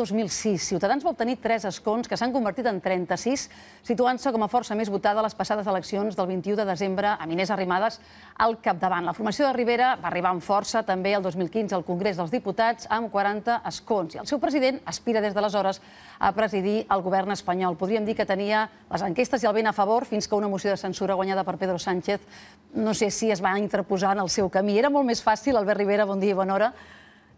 2006. Ciutadans va obtenir 3 escons que s'han convertit en 36, situant-se com a força més votada a les passades eleccions del 21 de desembre a Inés Arrimades al capdavant. La formació de Rivera va arribar amb força també el 2015 al Congrés dels Diputats amb 40 escons i el seu president aspira des d'aleshores a presidir el govern espanyol. Podríem dir que tenia les enquestes i el vent a favor fins que una moció de censura guanyada per Pedro Sánchez no sé si es va interposar en el seu camí. Era molt més fàcil, Albert Rivera, bon dia i bona hora,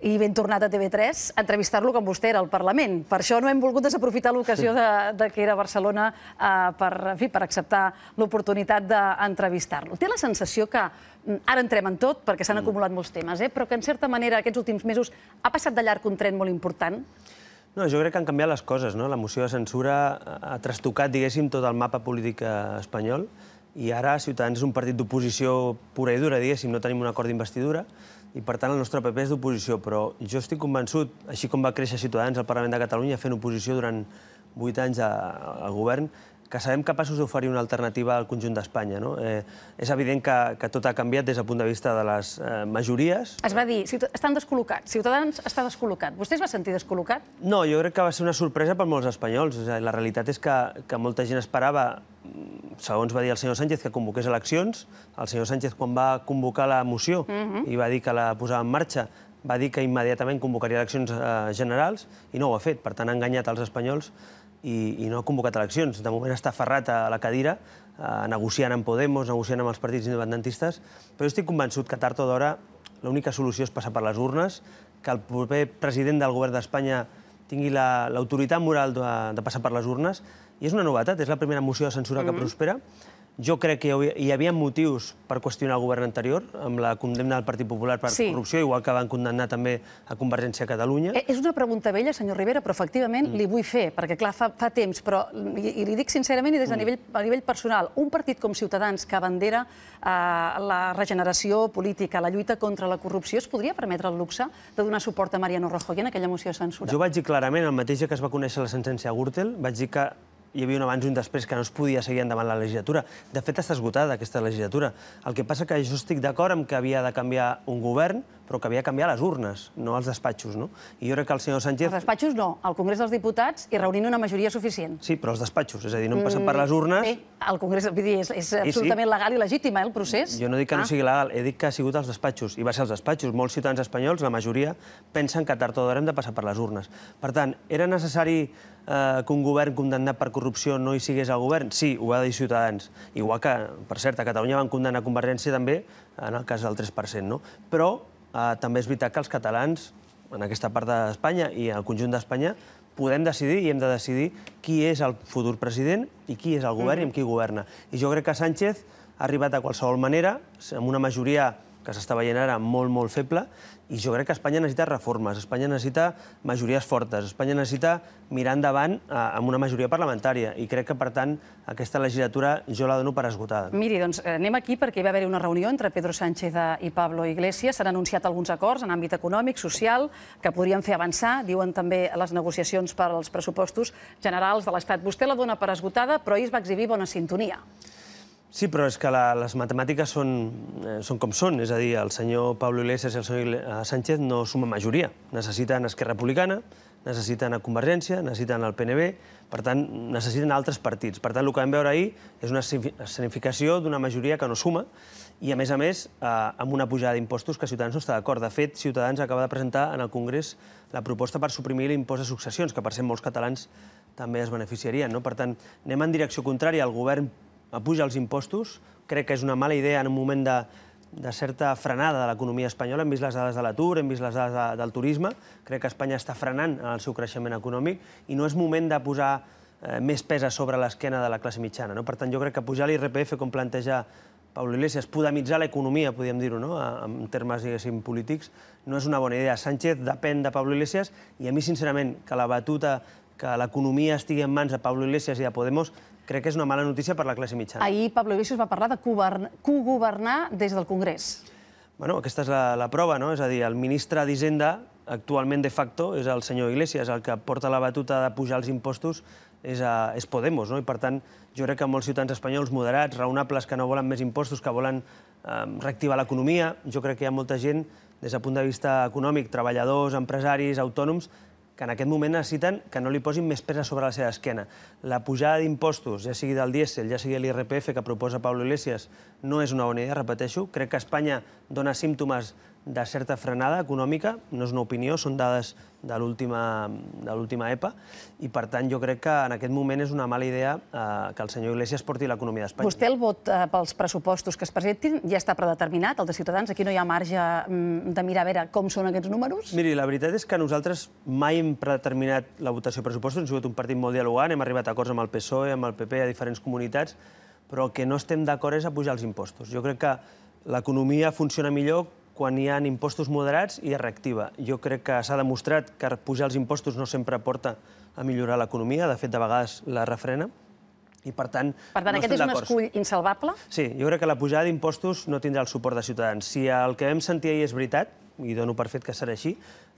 i ben tornat a TV3 a entrevistar-lo com vostè era al Parlament. Per això no hem volgut desaprofitar l'ocasió de, de que era a Barcelona eh, per, en fi, per acceptar l'oportunitat d'entrevistar-lo. Té la sensació que mm, ara entrem en tot, perquè s'han mm. acumulat molts temes, eh? però que en certa manera aquests últims mesos ha passat de llarg un tren molt important? No, jo crec que han canviat les coses. No? La moció de censura ha trastocat, diguéssim, tot el mapa polític eh, espanyol i ara Ciutadans és un partit d'oposició pura i dura, diguéssim, no tenim un acord d'investidura, i, per tant, el nostre paper és d'oposició, però jo estic convençut, així com va créixer Ciutadans al Parlament de Catalunya fent oposició durant vuit anys al govern, que sabem capaços d'oferir una alternativa al conjunt d'Espanya. No? Eh, és evident que, que tot ha canviat des del punt de vista de les eh, majories. Es va dir, estan descol·locats, Ciutadans està descol·locat. Vostè es va sentir descol·locat? No, jo crec que va ser una sorpresa per molts espanyols. La realitat és que, que molta gent esperava segons va dir el senyor Sánchez, que convoqués eleccions. El senyor Sánchez, quan va convocar la moció uh mhm. -huh. i va dir que la posava en marxa, va dir que immediatament convocaria eleccions eh, generals i no ho ha fet. Per tant, ha enganyat els espanyols i, i no ha convocat eleccions. De moment està ferrat a la cadira, eh, negociant amb Podemos, negociant amb els partits independentistes, però jo estic convençut que tard o d'hora l'única solució és passar per les urnes, que el proper president del govern d'Espanya tingui l'autoritat la, moral de, de passar per les urnes, i és una novetat, és la primera moció de censura mm -hmm. que mm-hmm. prospera, jo crec que hi havia motius per qüestionar el govern anterior, amb la condemna del Partit Popular per sí. corrupció, igual que van condemnar també a Convergència a Catalunya. Eh, és una pregunta vella, senyor Rivera, però efectivament mm. li vull fer, perquè clar, fa, fa temps, però i, i li dic sincerament i des de mm. nivell, a nivell personal, un partit com Ciutadans que bandera eh, la regeneració política, la lluita contra la corrupció, es podria permetre el luxe de donar suport a Mariano Rajoy en aquella moció de censura? Jo vaig dir clarament, el mateix que es va conèixer la sentència a Gürtel, vaig dir que hi havia un abans i un després que no es podia seguir endavant la legislatura. De fet, està esgotada aquesta legislatura. El que passa que jo estic d'acord amb que havia de canviar un govern, però que havia de canviar les urnes, no els despatxos, no? I jo crec que el senyor Sánchez... Els despatxos no, al Congrés dels Diputats i reunint una majoria suficient. Sí, però els despatxos, és a dir, no han passat mm, per les urnes... Bé, sí, el Congrés, vull dir, és, és absolutament sí. legal i legítim, eh, el procés. Jo no dic que ah. no sigui legal, he dit que ha sigut als despatxos, i va ser als despatxos. Molts ciutadans espanyols, la majoria, pensen que tard o d'hora hem de passar per les urnes. Per tant, era necessari eh, que un govern condemnat per corrupció no hi sigués al govern? Sí, ho va dir Ciutadans. Igual que, per cert, a Catalunya van condemnar Convergència també, en el cas del 3%, no? Però eh, també és veritat que els catalans, en aquesta part d'Espanya i en el conjunt d'Espanya, podem decidir i hem de decidir qui és el futur president i qui és el govern i amb mhm. qui governa. I jo crec que Sánchez ha arribat de qualsevol manera, amb una majoria que s'està veient ara molt, molt feble, i jo crec que Espanya necessita reformes, Espanya necessita majories fortes, Espanya necessita mirar endavant eh, amb una majoria parlamentària, i crec que, per tant, aquesta legislatura jo la dono per esgotada. Miri, doncs eh, anem aquí perquè hi va haver una reunió entre Pedro Sánchez eh, i Pablo Iglesias, s'han anunciat alguns acords en àmbit econòmic, social, que podrien fer avançar, diuen també les negociacions per als pressupostos generals de l'Estat. Vostè la dona per esgotada, però ahir es va exhibir bona sintonia. Sí, però és que la, les matemàtiques són, eh, són com són. És a dir, el senyor Pablo Iglesias i el senyor eh, Sánchez no sumen majoria. Necessiten Esquerra Republicana, necessiten a Convergència, necessiten el PNB, per tant, necessiten altres partits. Per tant, el que vam veure ahir és una escenificació d'una majoria que no suma i, a més a més, eh, amb una pujada d'impostos que Ciutadans no està d'acord. De fet, Ciutadans acaba de presentar en el Congrés la proposta per suprimir l'impost de successions, que per ser molts catalans també es beneficiarien. No? Per tant, anem en direcció contrària. El govern apuja els impostos. Crec que és una mala idea en un moment de, de certa frenada de l'economia espanyola. Hem vist les dades de l'atur, hem vist les dades de, del turisme. Crec que Espanya està frenant en el seu creixement econòmic i no és moment de posar eh, més pesa sobre l'esquena de la classe mitjana. No? Per tant, jo crec que pujar l'IRPF, com planteja Pablo Iglesias, podemitzar l'economia, podríem dir-ho, no? en termes, diguéssim, polítics, no és una bona idea. Sánchez depèn de Pablo Iglesias i a mi, sincerament, que la batuta que l'economia estigui en mans de Pablo Iglesias i de Podemos crec que és una mala notícia per la classe mitjana. Ahir Pablo Iglesias va parlar de cogovernar des del Congrés. Bueno, aquesta és la, la prova, no? És a dir, el ministre d'Hisenda, actualment de facto, és el senyor Iglesias, el que porta la batuta de pujar els impostos és, a, és Podemos, no? I per tant, jo crec que molts ciutadans espanyols moderats, raonables, que no volen més impostos, que volen eh, reactivar l'economia, jo crec que hi ha molta gent, des del punt de vista econòmic, treballadors, empresaris, autònoms, que en aquest moment necessiten que no li posin més pesa sobre la seva esquena. La pujada d'impostos, ja sigui del dièsel, ja sigui l'IRPF que proposa Pablo Iglesias, no és una bona idea, repeteixo. Crec que Espanya dona símptomes de certa frenada econòmica, no és una opinió, són dades de l'última EPA, i per tant jo crec que en aquest moment és una mala idea eh, que el senyor Iglesias porti l'economia d'Espanya. Vostè el vot eh, pels pressupostos que es presentin ja està predeterminat, el de Ciutadans, aquí no hi ha marge mm, de mirar a veure com són aquests números? Miri, la veritat és que nosaltres mai hem predeterminat la votació de pressupostos, hem sigut un partit molt dialogant, hem arribat a acords amb el PSOE, amb el PP, a diferents comunitats, però el que no estem d'acord és a pujar els impostos. Jo crec que l'economia funciona millor quan hi ha impostos moderats i es reactiva. Jo crec que s'ha demostrat que pujar els impostos no sempre porta a millorar l'economia, de fet, de vegades la refrena, i, per tant, per tant no aquest és un escull insalvable? Sí, jo crec que la pujada d'impostos no tindrà el suport de Ciutadans. Si el que vam sentir ahir és veritat, i dono per fet que serà així,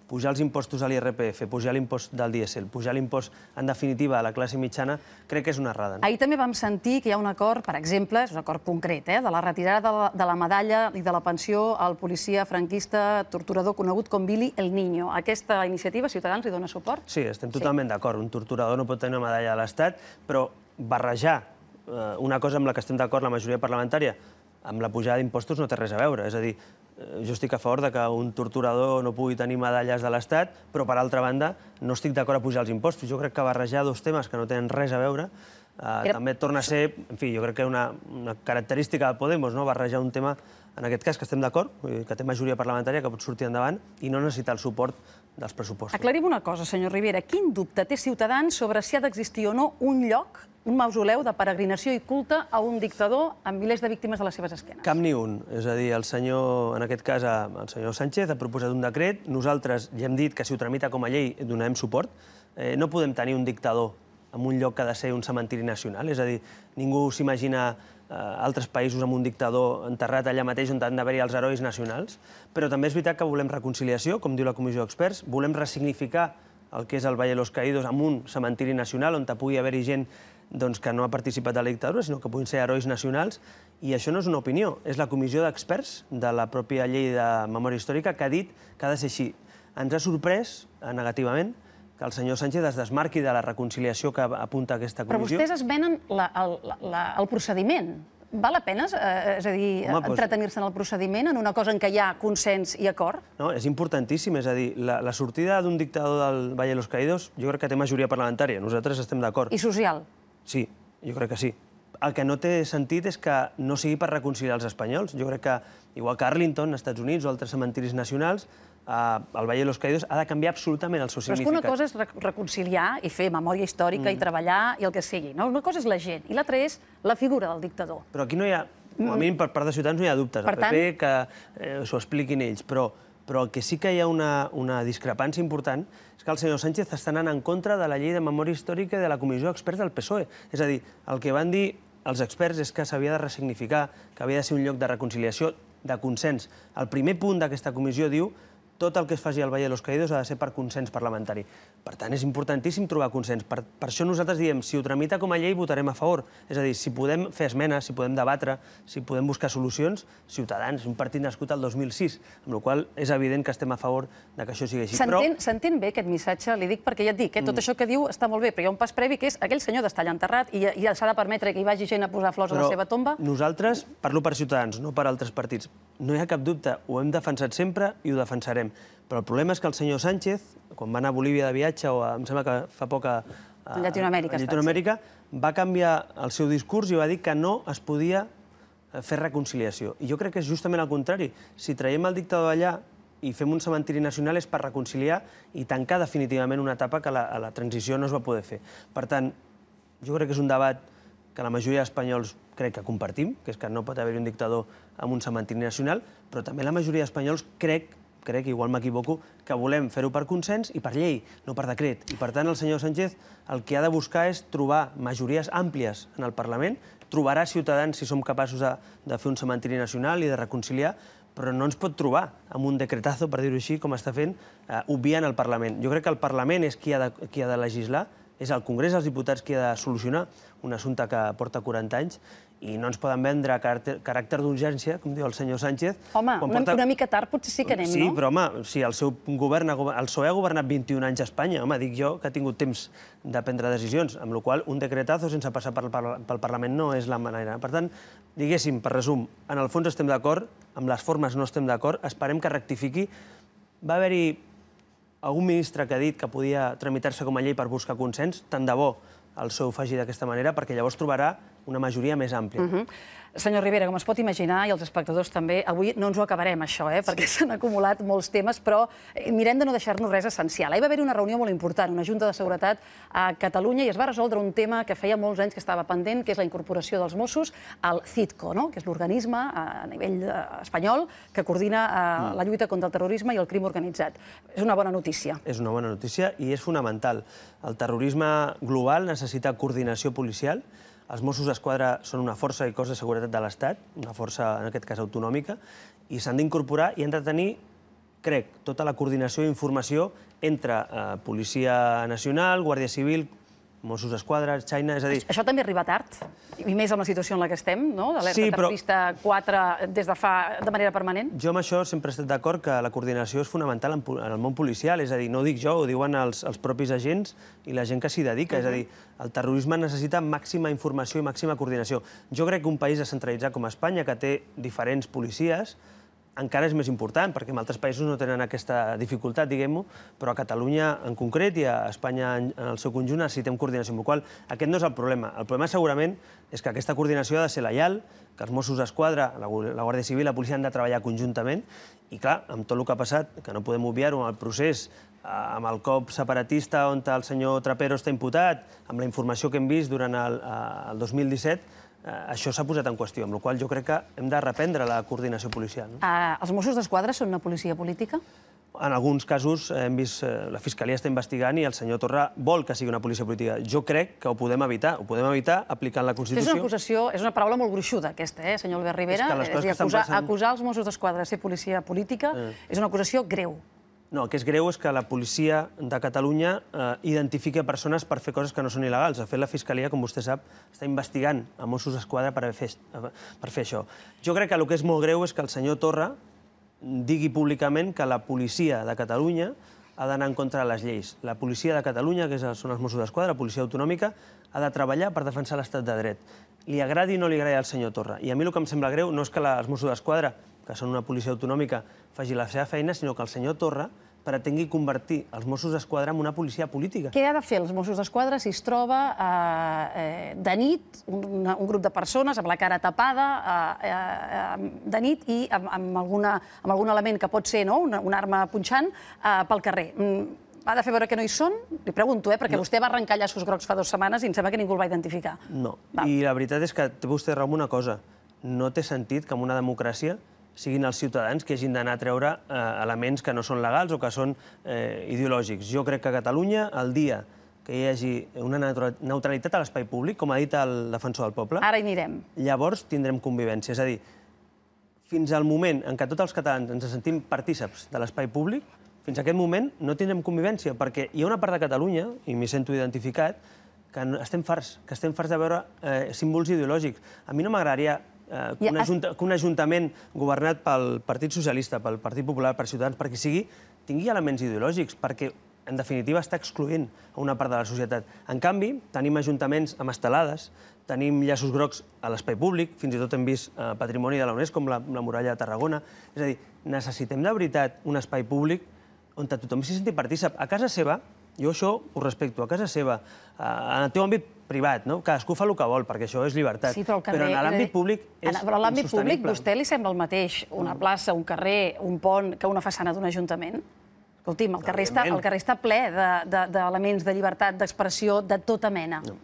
pujar els impostos a l'IRPF, pujar l'impost del dièsel, pujar l'impost, en definitiva, a la classe mitjana, crec que és una errada. Ahir també vam sentir que hi ha un acord, per exemple, és un acord concret, eh, de la retirada de la, de la medalla i de la pensió al policia franquista torturador conegut com Billy el Niño. Aquesta iniciativa, Ciutadans, li dona suport? Sí, estem totalment sí. d'acord. Un torturador no pot tenir una medalla de l'Estat, però barrejar eh, una cosa amb la que estem d'acord la majoria parlamentària, amb la pujada d'impostos no té res a veure. És a dir, eh, jo estic a favor de que un torturador no pugui tenir medalles de l'Estat, però, per altra banda, no estic d'acord a pujar els impostos. Jo crec que barrejar dos temes que no tenen res a veure eh, Era... també torna a ser, en fi, jo crec que una, una característica de Podemos, no? barrejar un tema, en aquest cas, que estem d'acord, que té majoria parlamentària, que pot sortir endavant, i no necessita el suport dels pressupostos. Aclarim una cosa, senyor Rivera. Quin dubte té Ciutadans sobre si ha d'existir o no un lloc un mausoleu de peregrinació i culte a un dictador amb milers de víctimes a les seves esquenes. Cap ni un. És a dir, el senyor, en aquest cas, el senyor Sánchez ha proposat un decret. Nosaltres ja hem dit que si ho tramita com a llei donarem suport. Eh, no podem tenir un dictador en un lloc que ha de ser un cementiri nacional. És a dir, ningú s'imagina eh, altres països amb un dictador enterrat allà mateix on han d'haver-hi els herois nacionals. Però també és veritat que volem reconciliació, com diu la Comissió d'Experts, volem ressignificar el que és el Valle de los Caídos amb un cementiri nacional on pugui haver-hi gent doncs, que no ha participat a la dictadura, sinó que puguin ser herois nacionals. I això no és una opinió, és la comissió d'experts de la pròpia llei de memòria històrica que ha dit que ha de ser així. Ens ha sorprès eh, negativament que el senyor Sánchez es desmarqui de la reconciliació que apunta aquesta comissió. Però vostès es venen la, el, la, el procediment. Val la pena, eh, és a dir, doncs- entretenir-se en el procediment, en una cosa en què hi ha consens i acord? No, és importantíssim, és a dir, la, la sortida d'un dictador del Valle de los Caídos jo crec que té majoria parlamentària, nosaltres estem d'acord. I social? Sí, jo crec que sí. El que no té sentit és que no sigui per reconciliar els espanyols. Jo crec que, igual que Arlington, als Estats Units, o altres cementiris nacionals, eh, el Valle de los Caídos ha de canviar absolutament el seu significat. Però és que una cosa és re reconciliar i fer memòria històrica mm. i treballar i el que sigui. No? Una cosa és la gent i l'altra és la figura del dictador. Però aquí no hi ha, com a mm. mínim per part de Ciutadans no hi ha dubtes. Per el PP tant... que eh, s'ho expliquin ells, però però el que sí que hi ha una, una discrepància important és que el senyor Sánchez està anant en contra de la llei de memòria històrica de la comissió d'experts del PSOE. És a dir, el que van dir els experts és que s'havia de ressignificar, que havia de ser un lloc de reconciliació, de consens. El primer punt d'aquesta comissió diu tot el que es faci al Vallès de los Caídos ha de ser per consens parlamentari. Per tant, és importantíssim trobar consens. Per, per això nosaltres diem, si ho tramita com a llei, votarem a favor. És a dir, si podem fer esmenes, si podem debatre, si podem buscar solucions, Ciutadans, un partit nascut al 2006, amb la qual és evident que estem a favor de que això sigui així. S'entén però... bé aquest missatge, li dic, perquè ja et dic, eh, tot mm. això que diu està molt bé, però hi ha un pas previ que és aquell senyor d'estar allà enterrat i, i s'ha de permetre que hi vagi gent a posar flors però a la seva tomba. Nosaltres, parlo per Ciutadans, no per altres partits, no hi ha cap dubte, ho hem defensat sempre i ho defensarem parlarem. Però el problema és que el senyor Sánchez, quan va anar a Bolívia de viatge, o em sembla que fa poc a, Llatinoamèrica, Llatinoamèrica va canviar el seu discurs i va dir que no es podia eh, fer reconciliació. I jo crec que és justament el contrari. Si traiem el dictador d'allà i fem un cementiri nacional és per reconciliar i tancar definitivament una etapa que la, a la transició no es va poder fer. Per tant, jo crec que és un debat que la majoria d'espanyols crec que compartim, que és que no pot haver-hi un dictador amb un cementiri nacional, però també la majoria d'espanyols crec crec, igual m'equivoco, que volem fer-ho per consens i per llei, no per decret. I, per tant, el senyor Sánchez el que ha de buscar és trobar majories àmplies en el Parlament, trobarà ciutadans si som capaços de, de fer un cementiri nacional i de reconciliar, però no ens pot trobar amb un decretazo, per dir-ho així, com està fent, eh, obviant el Parlament. Jo crec que el Parlament és qui ha de, qui ha de legislar, és el Congrés dels Diputats qui ha de solucionar un assumpte que porta 40 anys i no ens poden vendre caràcter, d'urgència, com diu el senyor Sánchez... Home, porta... una mica tard potser sí que anem, sí, no? Sí, però home, si el seu govern, el PSOE ha governat 21 anys a Espanya, home, dic jo que ha tingut temps de prendre decisions, amb la qual un decretazo sense passar pel, pel Parlament no és la manera. Per tant, diguéssim, per resum, en el fons estem d'acord, amb les formes no estem d'acord, esperem que rectifiqui. Va haver-hi algun ministre que ha dit que podia tramitar-se com a llei per buscar consens, tant de bo el seu ho faci d'aquesta manera, perquè llavors trobarà una majoria més àmplia. Uh mhm. -huh. Senyor Rivera, com es pot imaginar, i els espectadors també, avui no ens ho acabarem, això, eh? perquè s'han acumulat molts temes, però eh, mirem de no deixar-nos res essencial. Ahir va haver una reunió molt important, una Junta de Seguretat a Catalunya, i es va resoldre un tema que feia molts anys que estava pendent, que és la incorporació dels Mossos al CITCO, no? que és l'organisme eh, a nivell eh, espanyol que coordina mm. la lluita contra el terrorisme i el crim organitzat. És una bona notícia. És una bona notícia i és fonamental. El terrorisme global necessita coordinació policial, els Mossos d'Esquadra són una força i cos de seguretat de l'Estat, una força, en aquest cas, autonòmica, i s'han d'incorporar i han de tenir, crec, tota la coordinació i informació entre eh, Policia Nacional, Guàrdia Civil, Mossos d'Esquadra, Xaina... És a dir... Això també arriba tard, i més amb la situació en la que estem, no? D'alerta sí, però... terrorista 4 des de fa... de manera permanent. Jo amb això sempre he estat d'acord que la coordinació és fonamental en, en el món policial, és a dir, no ho dic jo, ho diuen els, els propis agents i la gent que s'hi dedica, uh -huh. és a dir, el terrorisme necessita màxima informació i màxima coordinació. Jo crec que un país descentralitzat com Espanya, que té diferents policies, encara és més important, perquè en altres països no tenen aquesta dificultat, diguem-ho, però a Catalunya en concret i a Espanya en, en el seu conjunt necessitem coordinació, amb la qual aquest no és el problema. El problema segurament és que aquesta coordinació ha de ser leial, que els Mossos d'Esquadra, la, la Guàrdia Civil, la policia han de treballar conjuntament, i clar, amb tot el que ha passat, que no podem obviar-ho, amb el procés, eh, amb el cop separatista on el senyor Trapero està imputat, amb la informació que hem vist durant el, eh, el 2017, Eh, això s'ha posat en qüestió, amb la qual jo crec que hem de reprendre la coordinació policial. No? Uh, els Mossos d'Esquadra són una policia política? En alguns casos eh, hem vist... La Fiscalia està investigant i el senyor Torra vol que sigui una policia política. Jo crec que ho podem evitar. Ho podem evitar aplicant la Constitució. És una acusació... És una paraula molt gruixuda, aquesta, eh, senyor Albert Rivera. És, que les és dir, acusar, que acusar, passant... acusar els Mossos d'Esquadra de ser policia política eh. és una acusació greu. No, el que és greu és que la policia de Catalunya eh, identifica persones per fer coses que no són il·legals. De fet, la Fiscalia, com vostè sap, està investigant a Mossos d'Esquadra per, fer, per fer això. Jo crec que el que és molt greu és que el senyor Torra digui públicament que la policia de Catalunya ha d'anar en contra de les lleis. La policia de Catalunya, que són els Mossos d'Esquadra, la policia autonòmica, ha de treballar per defensar l'estat de dret. Li agradi o no li agradi al senyor Torra. I a mi el que em sembla greu no és que els Mossos d'Esquadra, que són una policia autonòmica, faci la seva feina, sinó que el senyor Torra pretengui convertir els Mossos d'Esquadra en una policia política. Què ha de fer els Mossos d'Esquadra si es troba eh, eh de nit un, un grup de persones amb la cara tapada eh, eh, de nit i amb, amb, alguna, amb algun element que pot ser no? una, una arma punxant eh, pel carrer? Mm, ha de fer veure que no hi són? Li pregunto, eh, perquè no. vostè va arrencar llaços grocs fa dues setmanes i em sembla que ningú el va identificar. No, i la veritat és que té vostè raó una cosa. No té sentit que en una democràcia siguin els ciutadans que hagin d'anar a treure eh, elements que no són legals o que són eh, ideològics. Jo crec que a Catalunya, el dia que hi hagi una neutralitat a l'espai públic, com ha dit el defensor del poble... Ara hi anirem. Llavors tindrem convivència. És a dir, fins al moment en què tots els catalans ens sentim partíceps de l'espai públic, fins a aquest moment no tindrem convivència, perquè hi ha una part de Catalunya, i m'hi sento identificat, que estem farts, que estem farts de veure eh, símbols ideològics. A mi no m'agradaria eh, que, un ajunta, que un ajuntament governat pel Partit Socialista, pel Partit Popular, per Ciutadans, perquè sigui, tingui elements ideològics, perquè en definitiva, està excloent una part de la societat. En canvi, tenim ajuntaments amb estelades, tenim llaços grocs a l'espai públic, fins i tot hem vist eh, patrimoni de la UNESCO, com la, la muralla de Tarragona. És a dir, necessitem de veritat un espai públic on tothom s'hi senti partícip. A casa seva, jo això ho respecto a casa seva, en el teu àmbit privat, no? Cadascú fa el que vol, perquè això és llibertat. Sí, però, carrer, però en eh, l'àmbit públic és insostenible. Però en l'àmbit públic vostè li sembla el mateix una plaça, un carrer, un pont, que una façana d'un ajuntament? Escolti'm, el carrer, està, el carrer està ple d'elements de, de, de llibertat, d'expressió, de tota mena. No,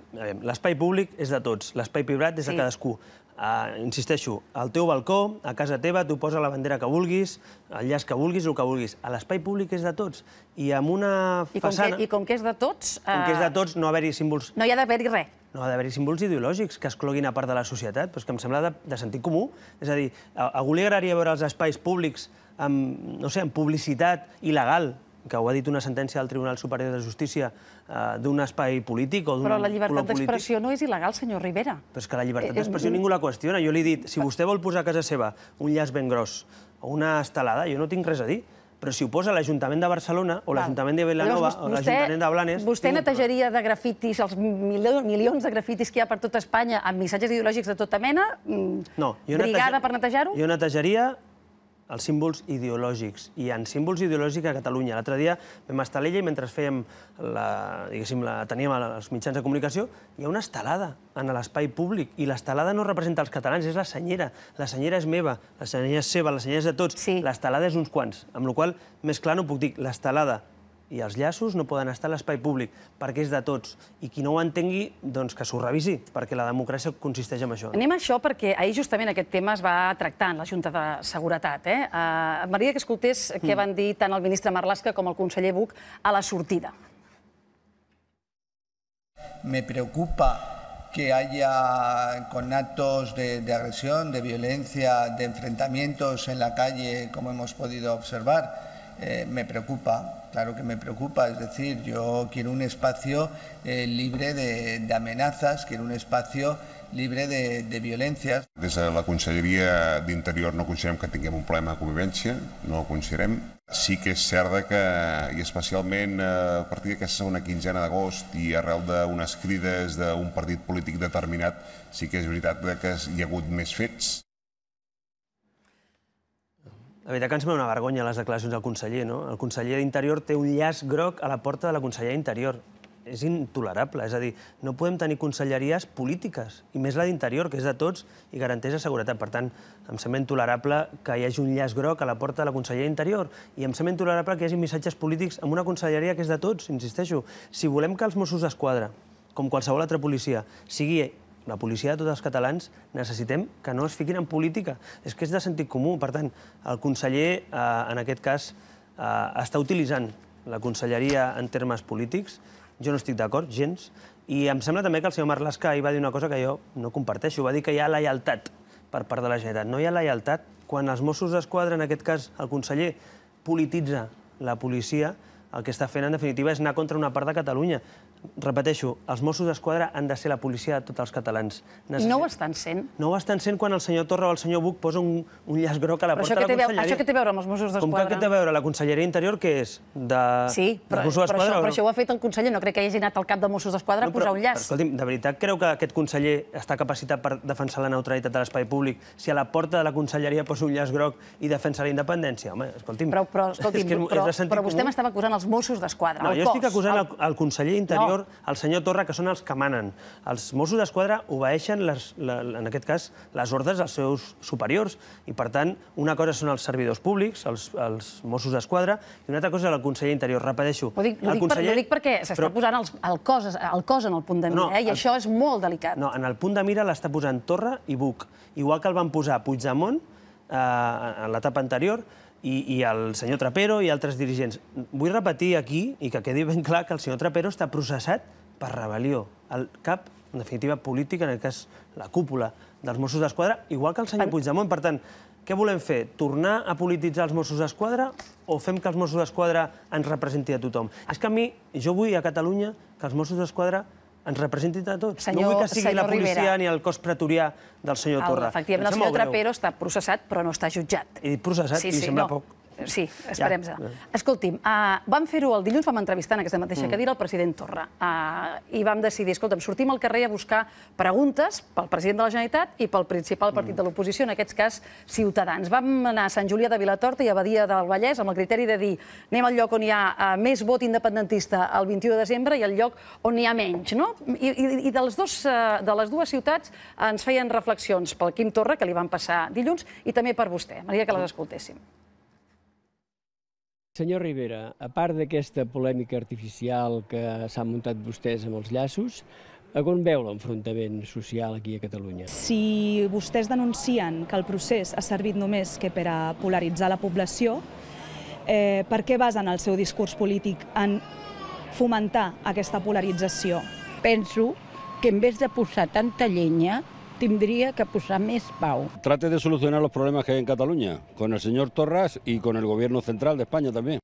L'espai públic és de tots, l'espai privat és de cadascú. Eh, insisteixo, al teu balcó, a casa teva, tu posa la bandera que vulguis, el llaç que vulguis, el que vulguis. A l'espai públic és de tots. I amb una façana... I com que és de tots... Com que és de eh, tots, no haver-hi símbols... No hi ha d'haver-hi res. No ha d'haver-hi símbols ideològics que es cloguin a part de la societat, però és que em sembla de, de sentit comú. És a dir, a, a algú li agradaria veure els espais públics amb, no sé, amb publicitat il·legal, que ho ha dit una sentència del Tribunal Superior de Justícia eh, d'un espai polític o d'un Però la llibertat d'expressió no és il·legal, senyor Rivera. Però és que la llibertat eh, eh, d'expressió eh, ningú la qüestiona. Jo li he dit, si vostè vol posar a casa seva un llaç ben gros o una estelada, jo no tinc res a dir però si ho posa l'Ajuntament de Barcelona o l'Ajuntament de Vilanova o l'Ajuntament de Blanes... Vostè netejaria de grafitis els milions, de grafitis que hi ha per tot Espanya amb missatges ideològics de tota mena? Mm, no. Jo Brigada per netejar-ho? Jo netejaria els símbols ideològics. Hi ha símbols ideològics a Catalunya. L'altre dia vam estar a l'ella i mentre fèiem la, la, teníem els mitjans de comunicació, hi ha una estelada en l'espai públic i l'estelada no representa els catalans, és la senyera. La senyera és meva, la senyera és seva, la senyera és de tots. Sí. L'estelada és uns quants, amb la qual cosa, més clar no puc dir, l'estelada i els llaços no poden estar a l'espai públic, perquè és de tots. I qui no ho entengui, doncs que s'ho revisi, perquè la democràcia consisteix en això. Anem a això perquè ahir justament aquest tema es va tractar en la Junta de Seguretat. Eh? Uh, Maria, que escoltés mm. què van dir tant el ministre Marlaska com el conseller Buch a la sortida. Me preocupa que haya con actos de, de, agresión, de violencia, de enfrentamientos en la calle, como hemos podido observar, eh, me preocupa claro que me preocupa, es decir, yo quiero un espacio eh, libre de, de, amenazas, quiero un espacio libre de, de violències. Des de la Conselleria d'Interior no considerem que tinguem un problema de convivència, no ho considerem. Sí que és cert que, i especialment eh, a partir d'aquesta segona quinzena d'agost i arrel d'unes crides d'un partit polític determinat, sí que és veritat que hi ha hagut més fets. La veritat que ens ve una vergonya les declaracions del conseller, no? El conseller d'Interior té un llaç groc a la porta de la conselleria d'Interior. És intolerable, és a dir, no podem tenir conselleries polítiques, i més la d'Interior, que és de tots i garanteix la seguretat. Per tant, em sembla intolerable que hi hagi un llaç groc a la porta de la conselleria d'Interior i em sembla intolerable que hi hagi missatges polítics en una conselleria que és de tots, insisteixo. Si volem que els Mossos d'Esquadra, com qualsevol altra policia, sigui la policia de tots els catalans necessitem que no es fiquin en política. És que és de sentit comú. Per tant, el conseller, eh, en aquest cas, eh, està utilitzant la conselleria en termes polítics. Jo no estic d'acord, gens. I em sembla també que el senyor Marlaska hi va dir una cosa que jo no comparteixo. Va dir que hi ha lleialtat per part de la Generalitat. No hi ha lleialtat quan els Mossos d'Esquadra, en aquest cas el conseller, polititza la policia, el que està fent, en definitiva, és anar contra una part de Catalunya repeteixo, els Mossos d'Esquadra han de ser la policia de tots els catalans. I No ho estan sent. No ho estan sent quan el senyor Torra o el senyor Buch posa un, un llaç groc a la porta de la conselleria. això què té a veure amb els Mossos d'Esquadra? Com que què té a veure? La conselleria interior què és? De... Sí, però, Mossos però, això, però això ho ha fet el conseller. No crec que hagi anat al cap de Mossos d'Esquadra no, a posar però, un llaç. Però, escolti'm, de veritat creu que aquest conseller està capacitat per defensar la neutralitat de l'espai públic si a la porta de la conselleria posa un llaç groc i defensa la independència? Home, escolti'm... Però, però, escolti'm, és que però, és però, vostè m'estava acusant els Mossos d'Esquadra, no, cos. jo estic acusant el, el conseller interior senyor, el senyor Torra, que són els que manen. Els Mossos d'Esquadra obeeixen, les, la, en aquest cas, les ordres dels seus superiors. I, per tant, una cosa són els servidors públics, els, els Mossos d'Esquadra, i una altra cosa és el conseller interior. Repeteixo, ho dic, ho dic, conseller... per, ho dic perquè s'està però... posant els, el, cos, el cos en el punt de mira, no, eh? i el... això és molt delicat. No, en el punt de mira l'està posant Torra i Buc. Igual que el van posar Puigdemont eh, en l'etapa anterior, i, i el senyor Trapero i altres dirigents. Vull repetir aquí, i que quedi ben clar, que el senyor Trapero està processat per rebel·lió. El cap, en definitiva, polític, en el cas la cúpula dels Mossos d'Esquadra, igual que el senyor Puigdemont. Per tant, què volem fer? Tornar a polititzar els Mossos d'Esquadra o fem que els Mossos d'Esquadra ens representi a tothom? És que a mi, jo vull a Catalunya que els Mossos d'Esquadra ens representin a tots. Senyor, no vull que sigui la policia Rivera. ni el cos pretorià del senyor el, Torra. Efectivament, el senyor Trapero està processat, però no està jutjat. dit processat, sí, sí, i sembla no. poc. Eh, sí, esperem Ja. Eh. Escolti'm, uh, vam fer-ho el dilluns, vam entrevistar en aquesta mateixa mm. cadira el president Torra uh, i vam decidir, escolta'm, sortim al carrer a buscar preguntes pel president de la Generalitat i pel principal partit mm. de l'oposició, en aquest cas Ciutadans. Vam anar a Sant Julià de Vilatorta i a Badia del Vallès amb el criteri de dir anem al lloc on hi ha uh, més vot independentista el 21 de desembre i al lloc on hi ha menys, no? I, i, i de, les dos, uh, de les dues ciutats ens feien reflexions pel Quim Torra, que li van passar dilluns, i també per vostè. Maria, que les mm. escoltéssim. Senyor Rivera, a part d'aquesta polèmica artificial que s'ha muntat vostès amb els llaços, a on veu l'enfrontament social aquí a Catalunya? Si vostès denuncien que el procés ha servit només que per a polaritzar la població, eh, per què basen el seu discurs polític en fomentar aquesta polarització? Penso que en vez de posar tanta llenya, tendría que posar més pau. Trate de solucionar los problemas que hay en Cataluña, con el señor Torras y con el gobierno central de España también.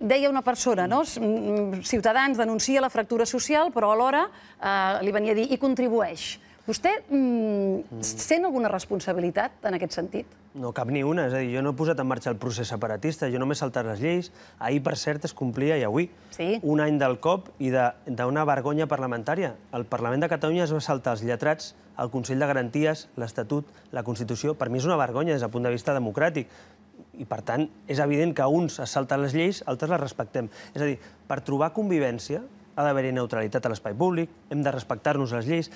Deia una persona, no? Mm, Ciutadans denuncia la fractura social, però alhora eh, li venia a dir i contribueix. Vostè mm, sent alguna responsabilitat en aquest sentit? No, cap ni una. És a dir, jo no he posat en marxa el procés separatista, jo només saltat les lleis. Ahir, per cert, es complia, i avui, sí. un any del cop i d'una vergonya parlamentària. El Parlament de Catalunya es va saltar els lletrats, el Consell de Garanties, l'Estatut, la Constitució... Per mi és una vergonya des del punt de vista democràtic i, per tant, és evident que uns es salten les lleis, altres les respectem. És a dir, per trobar convivència ha d'haver-hi neutralitat a l'espai públic, hem de respectar-nos les lleis.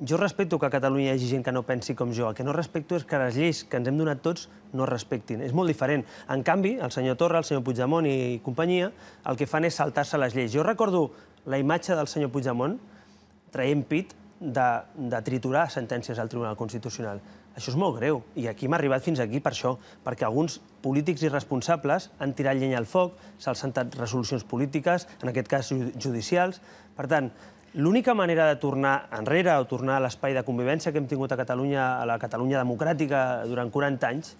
Jo respecto que a Catalunya hi hagi gent que no pensi com jo. El que no respecto és que les lleis que ens hem donat tots no respectin. És molt diferent. En canvi, el senyor Torra, el senyor Puigdemont i companyia, el que fan és saltar-se les lleis. Jo recordo la imatge del senyor Puigdemont traient pit de, de triturar sentències al Tribunal Constitucional. Això és molt greu, i aquí m'ha arribat fins aquí per això, perquè alguns polítics irresponsables han tirat llenya al foc, s'han sentat resolucions polítiques, en aquest cas judicials. Per tant, L'única manera de tornar enrere o tornar a l'espai de convivència que hem tingut a Catalunya, a la Catalunya democràtica durant 40 anys,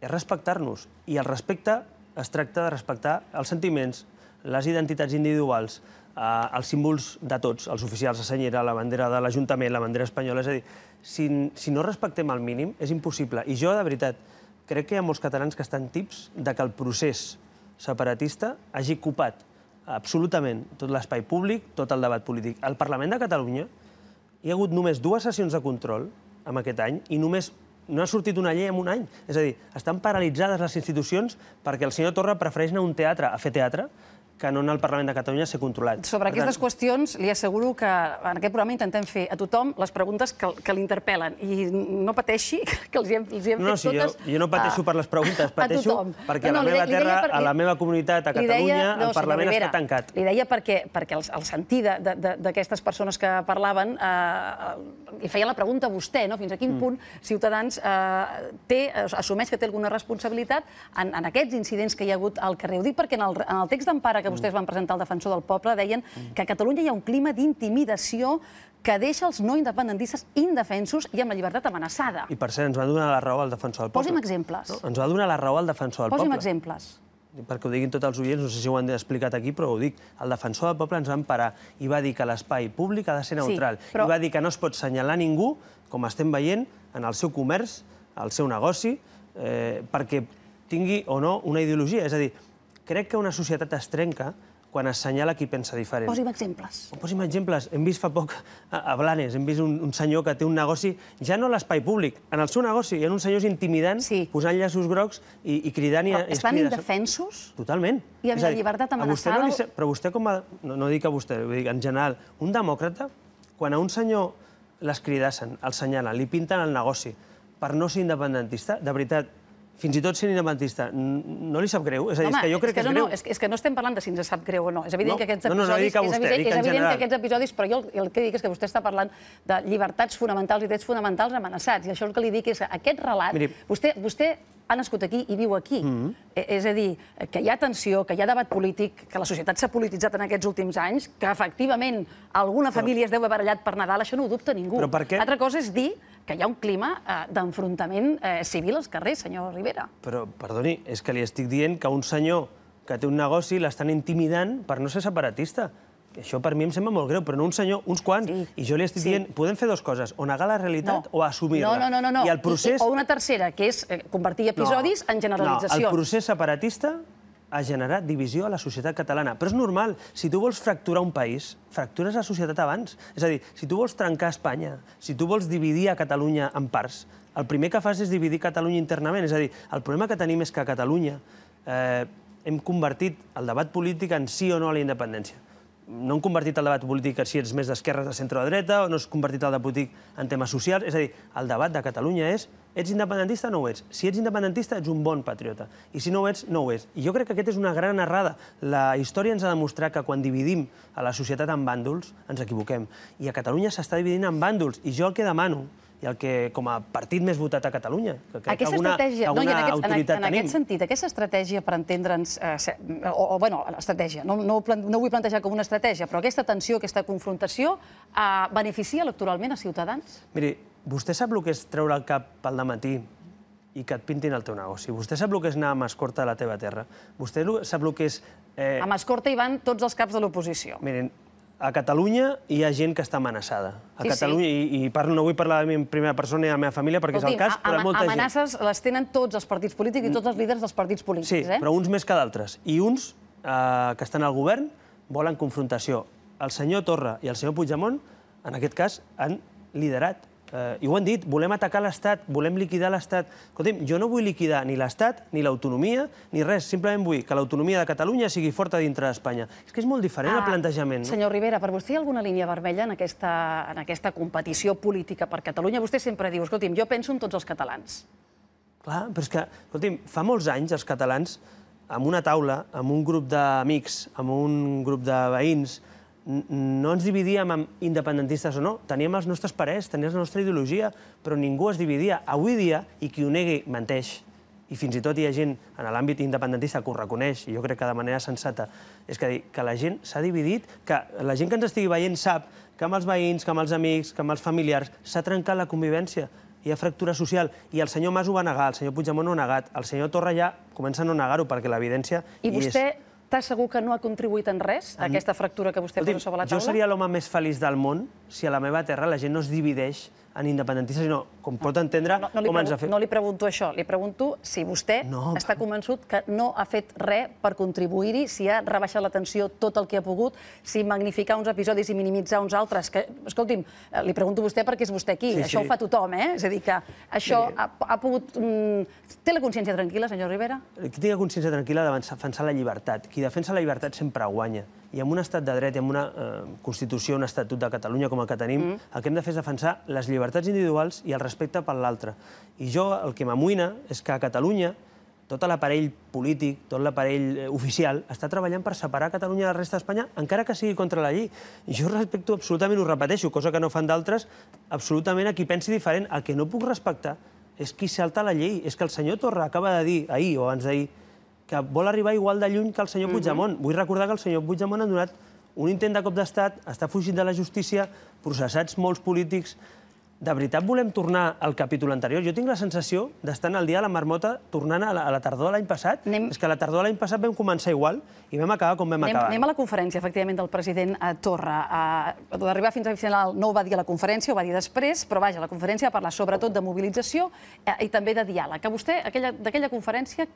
és respectar-nos. I el respecte es tracta de respectar els sentiments, les identitats individuals, eh, els símbols de tots, els oficials, la senyera, la bandera de l'Ajuntament, la bandera espanyola... És a dir, si, si no respectem el mínim, és impossible. I jo, de veritat, crec que hi ha molts catalans que estan tips de que el procés separatista hagi copat absolutament tot l'espai públic, tot el debat polític. Al Parlament de Catalunya hi ha hagut només dues sessions de control en aquest any i només no ha sortit una llei en un any. És a dir, estan paralitzades les institucions perquè el senyor Torra prefereix anar a un teatre a fer teatre que no en el Parlament de Catalunya ser controlat. Sobre aquestes tant... qüestions, li asseguro que en aquest programa intentem fer a tothom les preguntes que, que l'interpel·len. I no pateixi, que els hi hem, els hi hem no, fet totes... No, jo, jo no pateixo a... per les preguntes, pateixo perquè no, no, a la meva terra, per... a la meva comunitat, a Catalunya, deia... no, el Parlament Rivera, està tancat. Li deia perquè, perquè el, el sentir d'aquestes persones que parlaven, eh, li feia la pregunta a vostè, no? fins a quin mm. punt Ciutadans eh, té, assumeix que té alguna responsabilitat en, en aquests incidents que hi ha hagut al carrer. Ho dic perquè en el, en el text d'empara que mm. vostès van presentar al Defensor del Poble, deien mm. que a Catalunya hi ha un clima d'intimidació que deixa els no independentistes indefensos i amb la llibertat amenaçada. I per cert, ens va donar la raó al defensor del poble. Posi'm exemples. No? Ens va donar la raó al defensor del Posi'm poble. Posi'm exemples perquè ho diguin tots els oients, no sé si ho han explicat aquí, però ho dic, el defensor del poble ens va emparar i va dir que l'espai públic ha de ser neutral. Sí, però... I va dir que no es pot senyalar ningú, com estem veient, en el seu comerç, al seu negoci, eh, perquè tingui o no una ideologia. És a dir, Crec que una societat es trenca quan assenyala qui pensa diferent. Posi'm exemples. Posi'm exemples. Hem vist fa poc a Blanes, hem vist un, un senyor que té un negoci, ja no a l'espai públic, en el seu negoci, hi ha uns senyors intimidant, sí. posant llaços grocs i, i cridant... Però i, estan i indefensos? Totalment. I amb és la llibertat amenaçada? No Però vostè com a... No, no dic a vostè, vull dir, en general. Un demòcrata, quan a un senyor cridassen, el senyalen, li pinten el negoci per no ser independentista, de veritat, fins i tot sent independentista, no li sap greu? És a dir, que jo crec que, és, no, greu. És, que, és que no estem parlant de si ens sap greu o no. És evident que aquests episodis... a és evident, és evident que aquests episodis, però jo el, que dic és que vostè està parlant de llibertats fonamentals i drets fonamentals amenaçats. I això el que li dic és que aquest relat... vostè, vostè ha nascut aquí i viu aquí. Mm-hmm. E, és a dir, que hi ha tensió, que hi ha debat polític, que la societat s'ha polititzat en aquests últims anys, que efectivament alguna família es deu haver barallat per Nadal, això no ho dubta ningú. Però per què? Altra cosa és dir que hi ha un clima eh, d'enfrontament eh, civil als carrers, senyor Rivera. Però, perdoni, és que li estic dient que un senyor que té un negoci l'estan intimidant per no ser separatista. Això per mi em sembla molt greu, però no un senyor, uns quants. I jo li estic dient, podem fer dues coses, o negar la realitat o assumir-la. No, no, no, no, no. o una tercera, que és eh, convertir episodis en generalitzacions. No, el procés separatista a generar divisió a la societat catalana. Però és normal, si tu vols fracturar un país, fractures la societat abans. És a dir, si tu vols trencar Espanya, si tu vols dividir a Catalunya en parts, el primer que fas és dividir Catalunya internament. És a dir, el problema que tenim és que a Catalunya eh, hem convertit el debat polític en sí o no a la independència no han convertit el debat polític si ets més d'esquerres de centre o de dreta, o no has convertit el debat polític en temes socials. És a dir, el debat de Catalunya és ets independentista o no ho ets? Si ets independentista, ets un bon patriota. I si no ho ets, no ho ets. I jo crec que aquest és una gran errada. La història ens ha demostrat que quan dividim a la societat en bàndols, ens equivoquem. I a Catalunya s'està dividint en bàndols. I jo el que demano i el que com a partit més votat a Catalunya. Que que alguna, estratègia, alguna no, en aquest, autoritat en, en, aquest sentit, aquesta estratègia per entendre'ns, eh, o, o bueno, estratègia, no, no, no ho vull plantejar com una estratègia, però aquesta tensió, aquesta confrontació, eh, beneficia electoralment a Ciutadans? Miri, vostè sap el que és treure el cap al matí i que et pintin el teu negoci. Vostè sap el que és anar amb escorta a la teva terra. Vostè sap el que és... Eh... Amb escorta hi van tots els caps de l'oposició. Miren, a Catalunya hi ha gent que està amenaçada. A sí, Catalunya, sí. I, i parlo, no vull parlar de mi en primera persona i de la meva família, perquè Escolti'm, és el cas, però molta amenaces gent. les tenen tots els partits polítics i mm. tots els líders dels partits polítics. Sí, eh? però uns més que d'altres. I uns eh, que estan al govern volen confrontació. El senyor Torra i el senyor Puigdemont, en aquest cas, han liderat Eh, I ho han dit, volem atacar l'Estat, volem liquidar l'Estat. Escolta'm, jo no vull liquidar ni l'Estat, ni l'autonomia, ni res. Simplement vull que l'autonomia de Catalunya sigui forta dintre d'Espanya. És que és molt diferent ah, el plantejament. No? Senyor Rivera, per vostè hi ha alguna línia vermella en aquesta, en aquesta competició política per Catalunya? Vostè sempre diu, escolta'm, jo penso en tots els catalans. Clar, però és que, escolta'm, fa molts anys els catalans, amb una taula, amb un grup d'amics, amb un grup de veïns, no ens dividíem en independentistes o no. Teníem els nostres parers, teníem la nostra ideologia, però ningú es dividia. Avui dia, i qui ho negui, menteix. I fins i tot hi ha gent en l'àmbit independentista que ho reconeix, i jo crec que de manera sensata. És que, que la gent s'ha dividit, que la gent que ens estigui veient sap que amb els veïns, que amb els amics, que amb els familiars s'ha trencat la convivència hi ha fractura social. I el senyor Mas ho va negar, el senyor Puigdemont ho ha negat, el senyor Torra ja comença a no negar-ho perquè l'evidència... I vostè, és està segur que no ha contribuït en res a aquesta fractura que vostè posa sobre la taula? Jo seria l'home més feliç del món si a la meva terra la gent no es divideix en independentistes, sinó com pot entendre no, no com ens ha fet. No li pregunto això, li pregunto si vostè no, està convençut que no ha fet res per contribuir-hi, si ha rebaixat l'atenció tot el que ha pogut, si magnificar uns episodis i minimitzar uns altres. Que, escolti'm, eh, li pregunto a vostè perquè és vostè aquí, sí, això sí. ho fa tothom, eh? És a dir, que això sí. ha, ha pogut... Mm, té la consciència tranquil·la, senyor Rivera? Qui té la consciència tranquil·la de defensar la llibertat. Qui defensa la llibertat sempre guanya i en un estat de dret i en una eh, Constitució, un Estatut de Catalunya com el que tenim, mm. el que hem de fer és defensar les llibertats individuals i el respecte per l'altre. I jo el que m'amoïna és que a Catalunya tot l'aparell polític, tot l'aparell eh, oficial, està treballant per separar Catalunya de la resta d'Espanya, encara que sigui contra la llei. Jo respecto absolutament, ho repeteixo, cosa que no fan d'altres, absolutament a qui pensi diferent. El que no puc respectar és qui salta la llei. És que el senyor Torra acaba de dir ahir o abans d'ahir que vol arribar igual de lluny que el senyor mhm. Puigdemont. Vull recordar que el senyor Puigdemont ha donat un intent de cop d'estat, està fugint de la justícia, processats molts polítics, de veritat volem tornar al capítol anterior? Jo tinc la sensació d'estar en el dia de la marmota tornant a la, a la tardor de l'any passat. Anem... És que a la tardor de l'any passat vam començar igual i vam acabar com vam anem, acabar. Anem a la conferència, efectivament, del president a eh, Torra. Eh, D'arribar fins al final no ho va dir a la conferència, ho va dir després, però vaja, la conferència va parlar sobretot de mobilització eh, i també de diàleg. Que vostè, d'aquella conferència,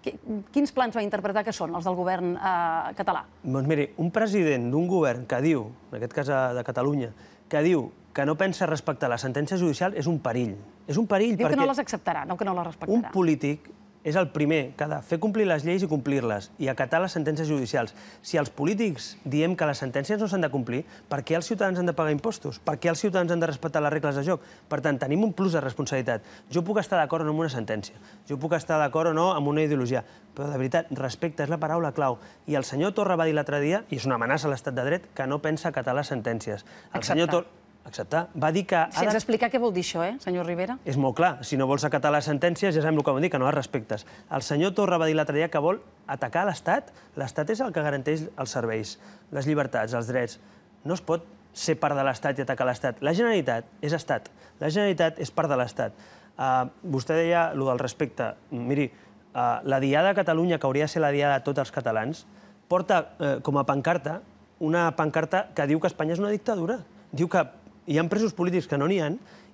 quins plans va interpretar que són els del govern eh, català? Doncs miri, un president d'un govern que diu, en aquest cas de Catalunya, que diu que no pensa respectar la sentència judicial és un perill. És un perill Diu perquè... que no les acceptarà, no que no les respectarà. Un polític és el primer que ha de fer complir les lleis i complir-les i acatar les sentències judicials. Si els polítics diem que les sentències no s'han de complir, per què els ciutadans han de pagar impostos? Per què els ciutadans han de respectar les regles de joc? Per tant, tenim un plus de responsabilitat. Jo puc estar d'acord o no amb una sentència, jo puc estar d'acord o no amb una ideologia, però de veritat, respecte és la paraula clau. I el senyor Torra va dir l'altre dia, i és una amenaça a l'estat de dret, que no pensa acatar les sentències. El Acceptar. senyor Torra acceptar. Va dir que... Sense de... explicar què vol dir això, eh, senyor Rivera? És molt clar. Si no vols acatar les sentències, ja sabem el que vol dir, que no les respectes. El senyor Torra va dir l'altre dia que vol atacar l'Estat. L'Estat és el que garanteix els serveis, les llibertats, els drets. No es pot ser part de l'Estat i atacar l'Estat. La Generalitat és Estat. La Generalitat és part de l'Estat. Uh, vostè deia allò del respecte. Miri, uh, la Diada de Catalunya, que hauria de ser la Diada de tots els catalans, porta uh, com a pancarta una pancarta que diu que Espanya és una dictadura. Diu que hi ha presos polítics que no n'hi ha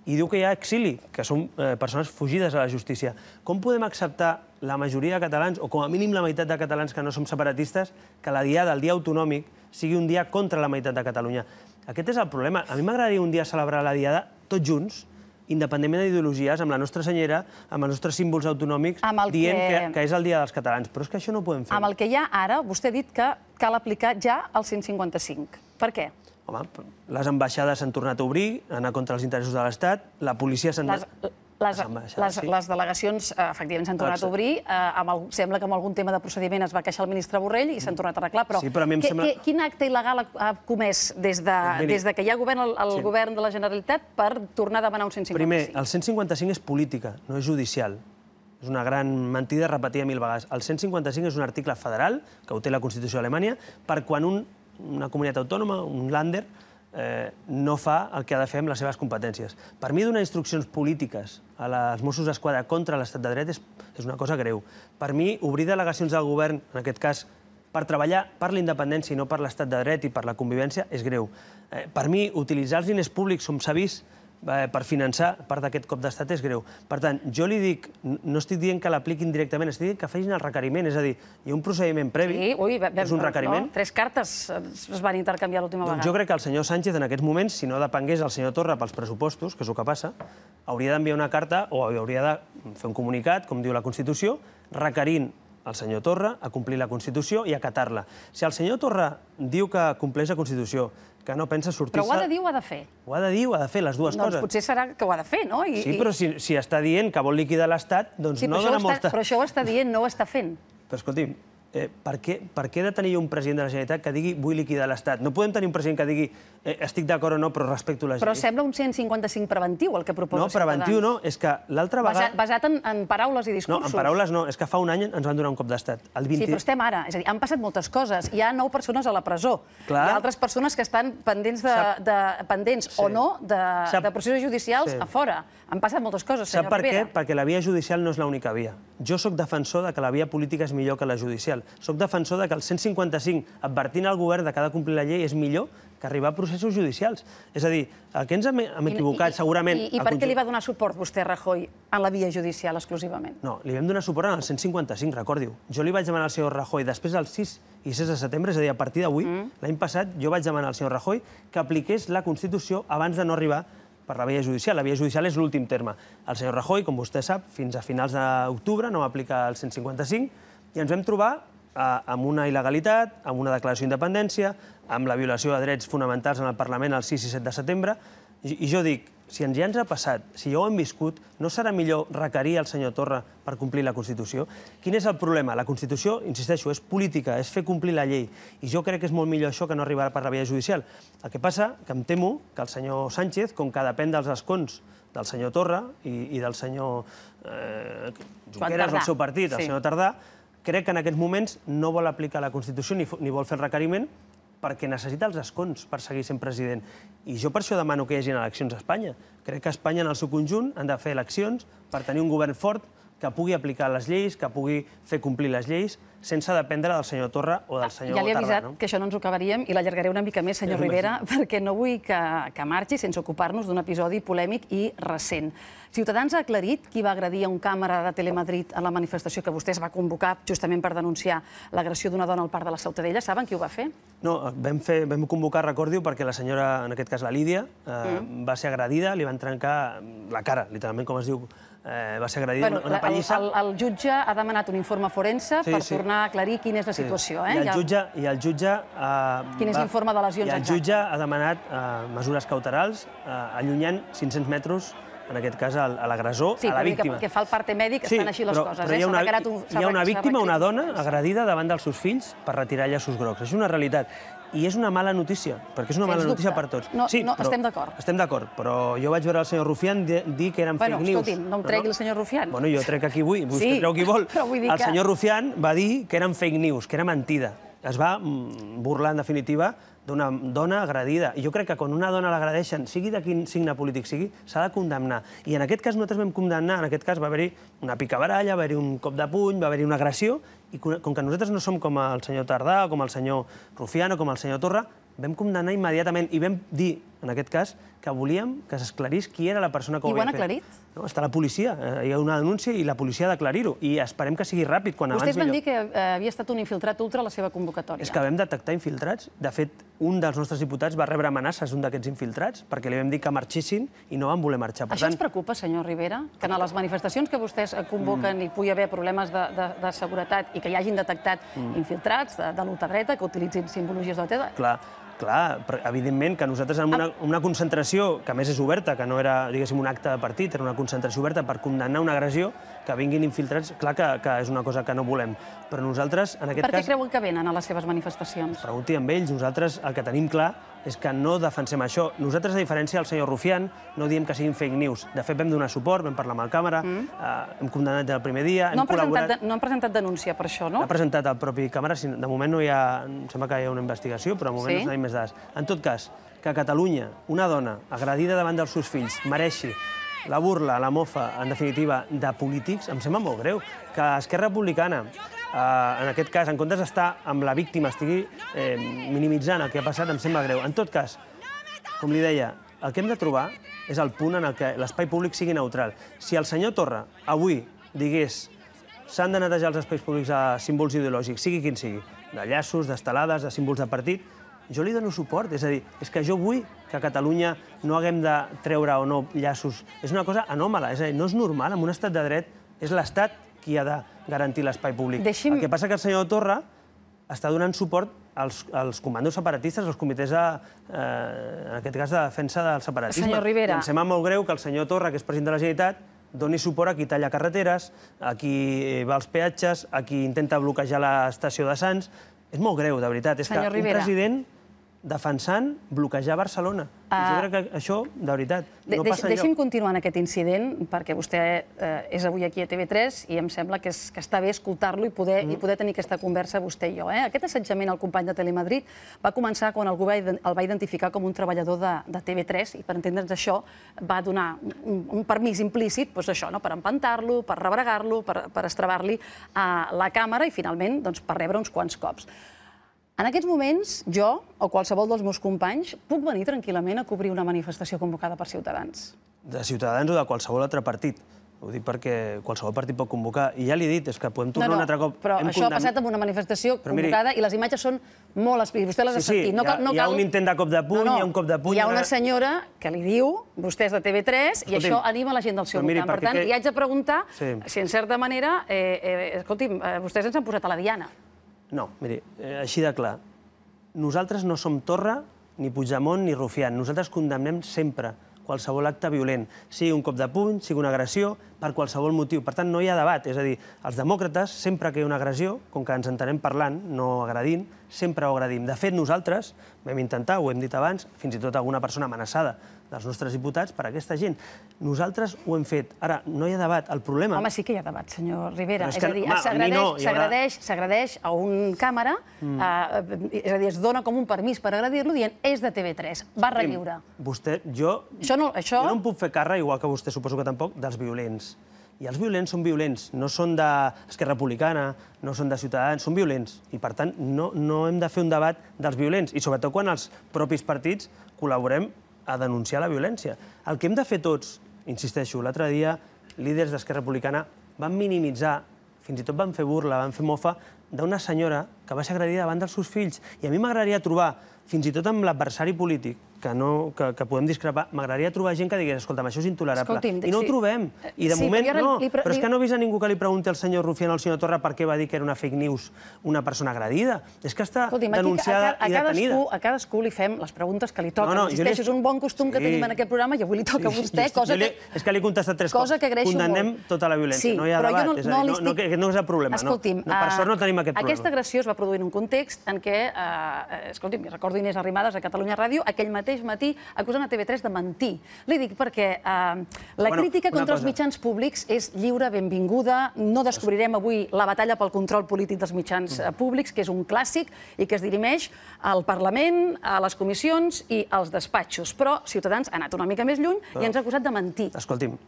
i diu que hi ha exili, que són eh, persones fugides a la justícia. Com podem acceptar la majoria de catalans, o com a mínim la meitat de catalans que no som separatistes, que la diada, el dia autonòmic, sigui un dia contra la meitat de Catalunya? Aquest és el problema. A mi m'agradaria un dia celebrar la diada tots junts, independentment d'ideologies, amb la nostra senyera, amb els nostres símbols autonòmics, dient que... que... que és el dia dels catalans. Però és que això no ho podem fer. Amb el que hi ha ara, vostè ha dit que cal aplicar ja el 155. Per què? Home, les ambaixades s'han tornat a obrir, anar contra els interessos de l'Estat, la policia s'han... Les, les, les, les delegacions, eh, efectivament, s'han tornat a obrir. Eh, amb el, sembla que amb algun tema de procediment es va queixar el ministre Borrell i s'han mm. tornat a arreglar, però, sí, però a sembla... què, quin acte il·legal ha comès des de, doncs Miri, des de que hi ha govern el, el sí. govern de la Generalitat per tornar a demanar un 155? Primer, el 155 és política, no és judicial. És una gran mentida repetida mil vegades. El 155 és un article federal, que ho té la Constitució d'Alemanya, per quan un una comunitat autònoma, un lander, eh, no fa el que ha de fer amb les seves competències. Per mi, donar instruccions polítiques a les Mossos d'Esquadra contra l'estat de dret és, és una cosa greu. Per mi, obrir delegacions del govern, en aquest cas, per treballar per la independència i no per l'estat de dret i per la convivència, és greu. Eh, per mi, utilitzar els diners públics, com s'ha vist, Eh, per finançar part d'aquest cop d'estat és greu. Per tant, jo li dic, no estic dient que l'apliquin directament, estic dient que facin el requeriment, és a dir, hi ha un procediment previ, és un requeriment... tres cartes eh, es van intercanviar l'última doncs vegada. Jo crec que el senyor Sánchez, en aquests moments, si no depengués el senyor Torra pels pressupostos, que és el que passa, hauria d'enviar una carta o hauria de fer un comunicat, com diu la Constitució, requerint el senyor Torra a complir la Constitució i a acatar-la. Si el senyor Torra diu que compleix la Constitució, que no pensa sortir... Però ho ha de dir o ha de fer? Ho ha de dir o ha de fer, les dues doncs coses. Doncs potser serà que ho ha de fer, no? I, sí, però si, si està dient que vol liquidar l'Estat, doncs no dona molta... Però això ho està dient, no ho està fent. Però escolti'm, eh, per, què, per què he de tenir un president de la Generalitat que digui vull liquidar l'Estat? No podem tenir un president que digui eh, estic d'acord o no, però respecto la gent. Però sembla un 155 preventiu el que proposa No, preventiu no, és que l'altra vegada... Basat, basat en, en paraules i discursos. No, en paraules no, és que fa un any ens van donar un cop d'Estat. 20... Sí, però estem ara, és a dir, han passat moltes coses. Hi ha nou persones a la presó, Clar. hi ha altres persones que estan pendents, de, Sap... de, pendents sí. o no de, Sap... de processos judicials sí. a fora. Han passat moltes coses, senyor Sap per què? Perquè la via judicial no és l'única via. Jo sóc defensor de que la via política és millor que la judicial soc defensor de que el 155, advertint al govern de que ha de complir la llei, és millor que arribar a processos judicials. És a dir, el que ens hem, hem equivocat, I, segurament... I, i per què li va donar suport vostè, Rajoy, en la via judicial exclusivament? No, li vam donar suport en el 155, recordi-ho. Jo li vaig demanar al senyor Rajoy, després del 6 i 6 de setembre, és a dir, a partir d'avui, mm. l'any passat, jo vaig demanar al senyor Rajoy que apliqués la Constitució abans de no arribar per la via judicial. La via judicial és l'últim terme. El senyor Rajoy, com vostè sap, fins a finals d'octubre no va aplicar el 155 i ens vam trobar amb una il·legalitat, amb una declaració d'independència, amb la violació de drets fonamentals en el Parlament el 6 i 7 de setembre. I jo dic, si ens ja ens ha passat, si ja ho hem viscut, no serà millor requerir el senyor Torra per complir la Constitució? Quin és el problema? La Constitució, insisteixo, és política, és fer complir la llei. I jo crec que és molt millor això que no arribar per la via judicial. El que passa, que em temo que el senyor Sánchez, com que depèn dels escons del senyor Torra i, i del senyor eh, Junqueras, del seu partit, el senyor Tardà, crec que en aquests moments no vol aplicar la Constitució ni, ni vol fer el requeriment perquè necessita els escons per seguir sent president. I jo per això demano que hi hagin eleccions a Espanya. Crec que a Espanya, en el seu conjunt, han de fer eleccions per tenir un govern fort, que pugui aplicar les lleis, que pugui fer complir les lleis, sense dependre del senyor Torra o del ah, senyor Tardà. Ja li he avisat que això no ens ho acabaríem i l'allargaré una mica més, senyor Rivera, perquè no vull que, que marxi sense ocupar-nos d'un episodi polèmic i recent. Ciutadans ha aclarit qui va agredir a un càmera de Telemadrid a la manifestació que vostè es va convocar justament per denunciar l'agressió d'una dona al parc de la Ciutadella. Saben qui ho va fer? No, vam, fer, convocar, recordi-ho, perquè la senyora, en aquest cas la Lídia, eh, mm. va ser agredida, li van trencar la cara, literalment, com es diu eh, va ser agredida bueno, una pallissa... El, el, jutge ha demanat un informe forense sí, per sí. tornar a aclarir quina és la sí. situació. Eh? I el jutge... I el jutge eh, quin és l'informe de lesions? I el jutge ha demanat eh, mesures cauterals eh, allunyant 500 metres en aquest cas, a l'agressor, sí, a la víctima. Sí, que fa el parte mèdic sí, estan així les coses. Eh? Però hi ha una, un, hi ha una víctima, una dona, agredida davant dels seus fills per retirar llaços grocs. És una realitat. I és una mala notícia, perquè és una mala notícia dubte. per tots. No, sí, no, però, estem d'acord. Estem d'acord, però jo vaig veure el senyor Rufián dir que eren bueno, fake news. Bueno, no em tregui no? el senyor Rufián. Bueno, jo trec aquí vull, vostè sí, treu qui vol. Però vull dir el que... senyor Rufián va dir que eren fake news, que era mentida es va mm, burlar, en definitiva, d'una dona agredida. I jo crec que quan una dona l'agredeixen, sigui de quin signe polític sigui, s'ha de condemnar. I en aquest cas nosaltres vam condemnar, en aquest cas va haver-hi una picabaralla, va haver-hi un cop de puny, va haver-hi una agressió, i com que nosaltres no som com el senyor Tardà, com el senyor Rufián o com el senyor Torra, vam condemnar immediatament i vam dir en aquest cas, que volíem que s'esclarís qui era la persona que ho I havia fet. I ho han aclarit? No, està la policia. Eh, hi ha una denúncia i la policia ha d'aclarir-ho. I esperem que sigui ràpid, quan Vostès abans millor. Vostès van dir que eh, havia estat un infiltrat ultra a la seva convocatòria. És que vam detectar infiltrats. De fet, un dels nostres diputats va rebre amenaces d'un d'aquests infiltrats perquè li vam dir que marxessin i no van voler marxar. Per Això tant... ens preocupa, senyor Rivera? Que en les manifestacions que vostès eh, convoquen mm. hi pugui haver problemes de, de, de seguretat i que hi hagin detectat mm. infiltrats de, de l'ultradreta, que utilitzin simbologies de la teva... Clar, Clar, evidentment que nosaltres en una, una concentració, que més és oberta, que no era, diguéssim, un acte de partit, era una concentració oberta per condemnar una agressió, que vinguin infiltrats, clar que, que és una cosa que no volem. Però nosaltres, en aquest cas... Per què cas, creuen que venen a les seves manifestacions? Pregunti amb ells. Nosaltres el que tenim clar és que no defensem això. Nosaltres, a diferència del senyor Rufián, no diem que siguin fake news. De fet, vam donar suport, vam parlar amb el càmera, mm. eh, hem condemnat el primer dia, hem no hem col·laborat... De, no han presentat denúncia per això, no? Ha presentat el propi càmera, si de moment no hi ha... Em sembla que hi ha una investigació, però de moment sí? no tenim més dades. En tot cas, que a Catalunya una dona agredida davant dels seus fills mereixi la burla, la mofa, en definitiva, de polítics, em sembla molt greu que Esquerra Republicana, eh, en aquest cas, en comptes d'estar amb la víctima, estigui eh, minimitzant el que ha passat, em sembla greu. En tot cas, com li deia, el que hem de trobar és el punt en el que l'espai públic sigui neutral. Si el senyor Torra avui digués s'han de netejar els espais públics a símbols ideològics, sigui quin sigui, de llaços, d'estelades, de símbols de partit, jo li dono suport. És a dir, és que jo vull que a Catalunya no haguem de treure o no llaços. És una cosa anòmala, és a dir, no és normal. En un estat de dret és l'Estat qui ha de garantir l'espai públic. Deixi'm... El que passa que el senyor Torra està donant suport als, als comandos separatistes, als comitès, de, eh, en aquest cas, de defensa del separatisme. Senyor Rivera... Em sembla molt greu que el senyor Torra, que és president de la Generalitat, doni suport a qui talla carreteres, a qui eh, va als peatges, a qui intenta bloquejar l'estació de Sants. És molt greu, de veritat. És Senyor que Rivera. un president defensant bloquejar Barcelona. Uh, jo crec que això, de veritat, no de -deix passa Deixi'm continuar en aquest incident, perquè vostè eh, és avui aquí a TV3 i em sembla que, és, que està bé escoltar-lo i, poder, mm. i poder tenir aquesta conversa vostè i jo. Eh? Aquest assetjament al company de Telemadrid va començar quan el govern el va identificar com un treballador de, de TV3 i per entendre'ns això va donar un, un permís implícit doncs això, no? per empantar-lo, per rebregar-lo, per, per estrebar-li a eh, la càmera i finalment doncs, per rebre uns quants cops. En aquests moments, jo o qualsevol dels meus companys puc venir tranquil·lament a cobrir una manifestació convocada per Ciutadans. De Ciutadans o de qualsevol altre partit. Ho dic perquè qualsevol partit pot convocar. I ja li he dit, és que podem tornar no, no, un altre cop... Però Hem això condemn... ha passat amb una manifestació però convocada miri... i les imatges són molt explícites. Vostè les sí, ha sentit. Sí, no, cal, no hi ha, cal... hi ha un intent de cop de puny, no, no. hi ha un cop de puny... Hi ha una senyora que li diu, vostè és de TV3, Escolti'm, i això anima la gent del seu voltant. Per tant, que... li haig de preguntar sí. si, en certa manera, eh, eh, escolti'm, eh, vostès ens han posat a la diana. No, miri, eh, així de clar. Nosaltres no som Torra, ni Puigdemont, ni Rufián. Nosaltres condemnem sempre qualsevol acte violent, sigui un cop de puny, sigui una agressió, per qualsevol motiu. Per tant, no hi ha debat. És a dir, els demòcrates, sempre que hi ha una agressió, com que ens entenem parlant, no agredint, sempre ho agredim. De fet, nosaltres vam intentar, ho hem dit abans, fins i tot alguna persona amenaçada dels nostres diputats per a aquesta gent. Nosaltres ho hem fet. Ara, no hi ha debat. El problema... Home, sí que hi ha debat, senyor Rivera. és, que, és a dir, s'agradeix no, haurà... a un càmera, mm. Eh, eh, és a dir, es dona com un permís per agredir-lo dient és de TV3, va relliure. Vostè, jo... Això no, això... Jo no em puc fer càrrec, igual que vostè suposo que tampoc, dels violents. I els violents són violents, no són d'Esquerra Republicana, no són de Ciutadans, són violents. I, per tant, no, no hem de fer un debat dels violents. I, sobretot, quan els propis partits col·laborem a denunciar la violència. El que hem de fer tots, insisteixo, l'altre dia líders d'Esquerra Republicana van minimitzar, fins i tot van fer burla, van fer mofa, d'una senyora que va ser agredida davant dels seus fills. I a mi m'agradaria trobar, fins i tot amb l'adversari polític, que, no, que, que podem discrepar. M'agradaria trobar gent que digués, escolta, això és intolerable. I no sí. ho trobem. I de sí, moment però no. Li, Però és que no he vist a ningú que li pregunti al senyor Rufián o al senyor Torra per què va dir que era una fake news una persona agredida. És que està Escolti'm, denunciada aquí, a, a, a i detenida. Cadascú, a cadascú li fem les preguntes que li toquen. No, no, li... És un bon costum sí. que tenim en aquest programa i avui li toca sí, a vostè. Sí, cosa li... que... És que li he contestat tres coses. cops. Condemnem molt. tota la violència. Sí, no hi ha debat. no, és no, no, no, estic... no, no és el problema. Escolti'm, no. No, per eh, sort no tenim aquest problema. Aquesta agressió es va produir en un context en què, eh, escolti'm, recordo Inés Arrimadas a Catalunya Ràdio, aquell mateix mateix matí acusant a TV3 de mentir. Li dic perquè eh, la crítica contra els mitjans públics és lliure, benvinguda. No descobrirem avui la batalla pel control polític dels mitjans eh, públics, que és un clàssic i que es dirimeix al Parlament, a les comissions i als despatxos. Però Ciutadans ha anat una mica més lluny i ens ha acusat de mentir. Escolti'm,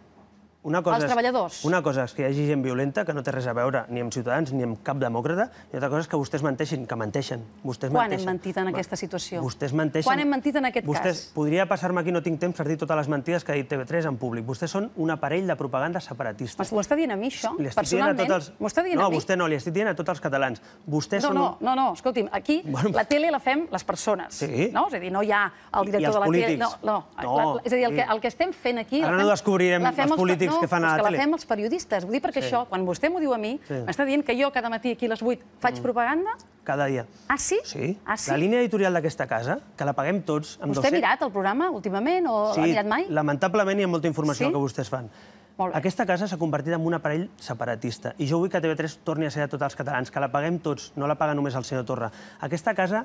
una cosa als és, treballadors. Una cosa és que hi hagi gent violenta que no té res a veure ni amb Ciutadans ni amb cap demòcrata, i altra cosa és que vostès menteixin, que menteixen. Vostès Quan menteixen. hem mentit en aquesta situació? Vostès menteixen. Quan hem mentit en aquest vostès, cas? Podria passar-me aquí, no tinc temps per dir totes les mentides que ha dit TV3 en públic. Vostès són un aparell de propaganda separatista. M'ho està dient a mi, això? Li Personalment? Els... està dient no, a mi? No, vostè no, li estic dient a tots els catalans. Vostès no, són... No, no, no, escolti'm, aquí bueno, la tele la fem les persones. Sí. No? És a dir, no hi ha el director de la polítics. tele... No, no, no. La, és a dir, el que, el que estem fent aquí... Ara no descobrirem els polítics no, doncs que fan doncs a la, que la tele. fem els periodistes. Vull dir perquè sí. això, quan vostè m'ho diu a mi, sí. m'està dient que jo cada matí aquí a les 8 faig mm. propaganda... Cada dia. Ah, sí? Sí. Ah, sí? La línia editorial d'aquesta casa, que la paguem tots... Amb vostè 200... ha mirat el programa últimament o sí, l'ha mirat mai? lamentablement hi ha molta informació sí? que vostès fan. Aquesta casa s'ha convertit en un aparell separatista i jo vull que TV3 torni a ser de tots els catalans, que la paguem tots, no la paga només el senyor Torra. Aquesta casa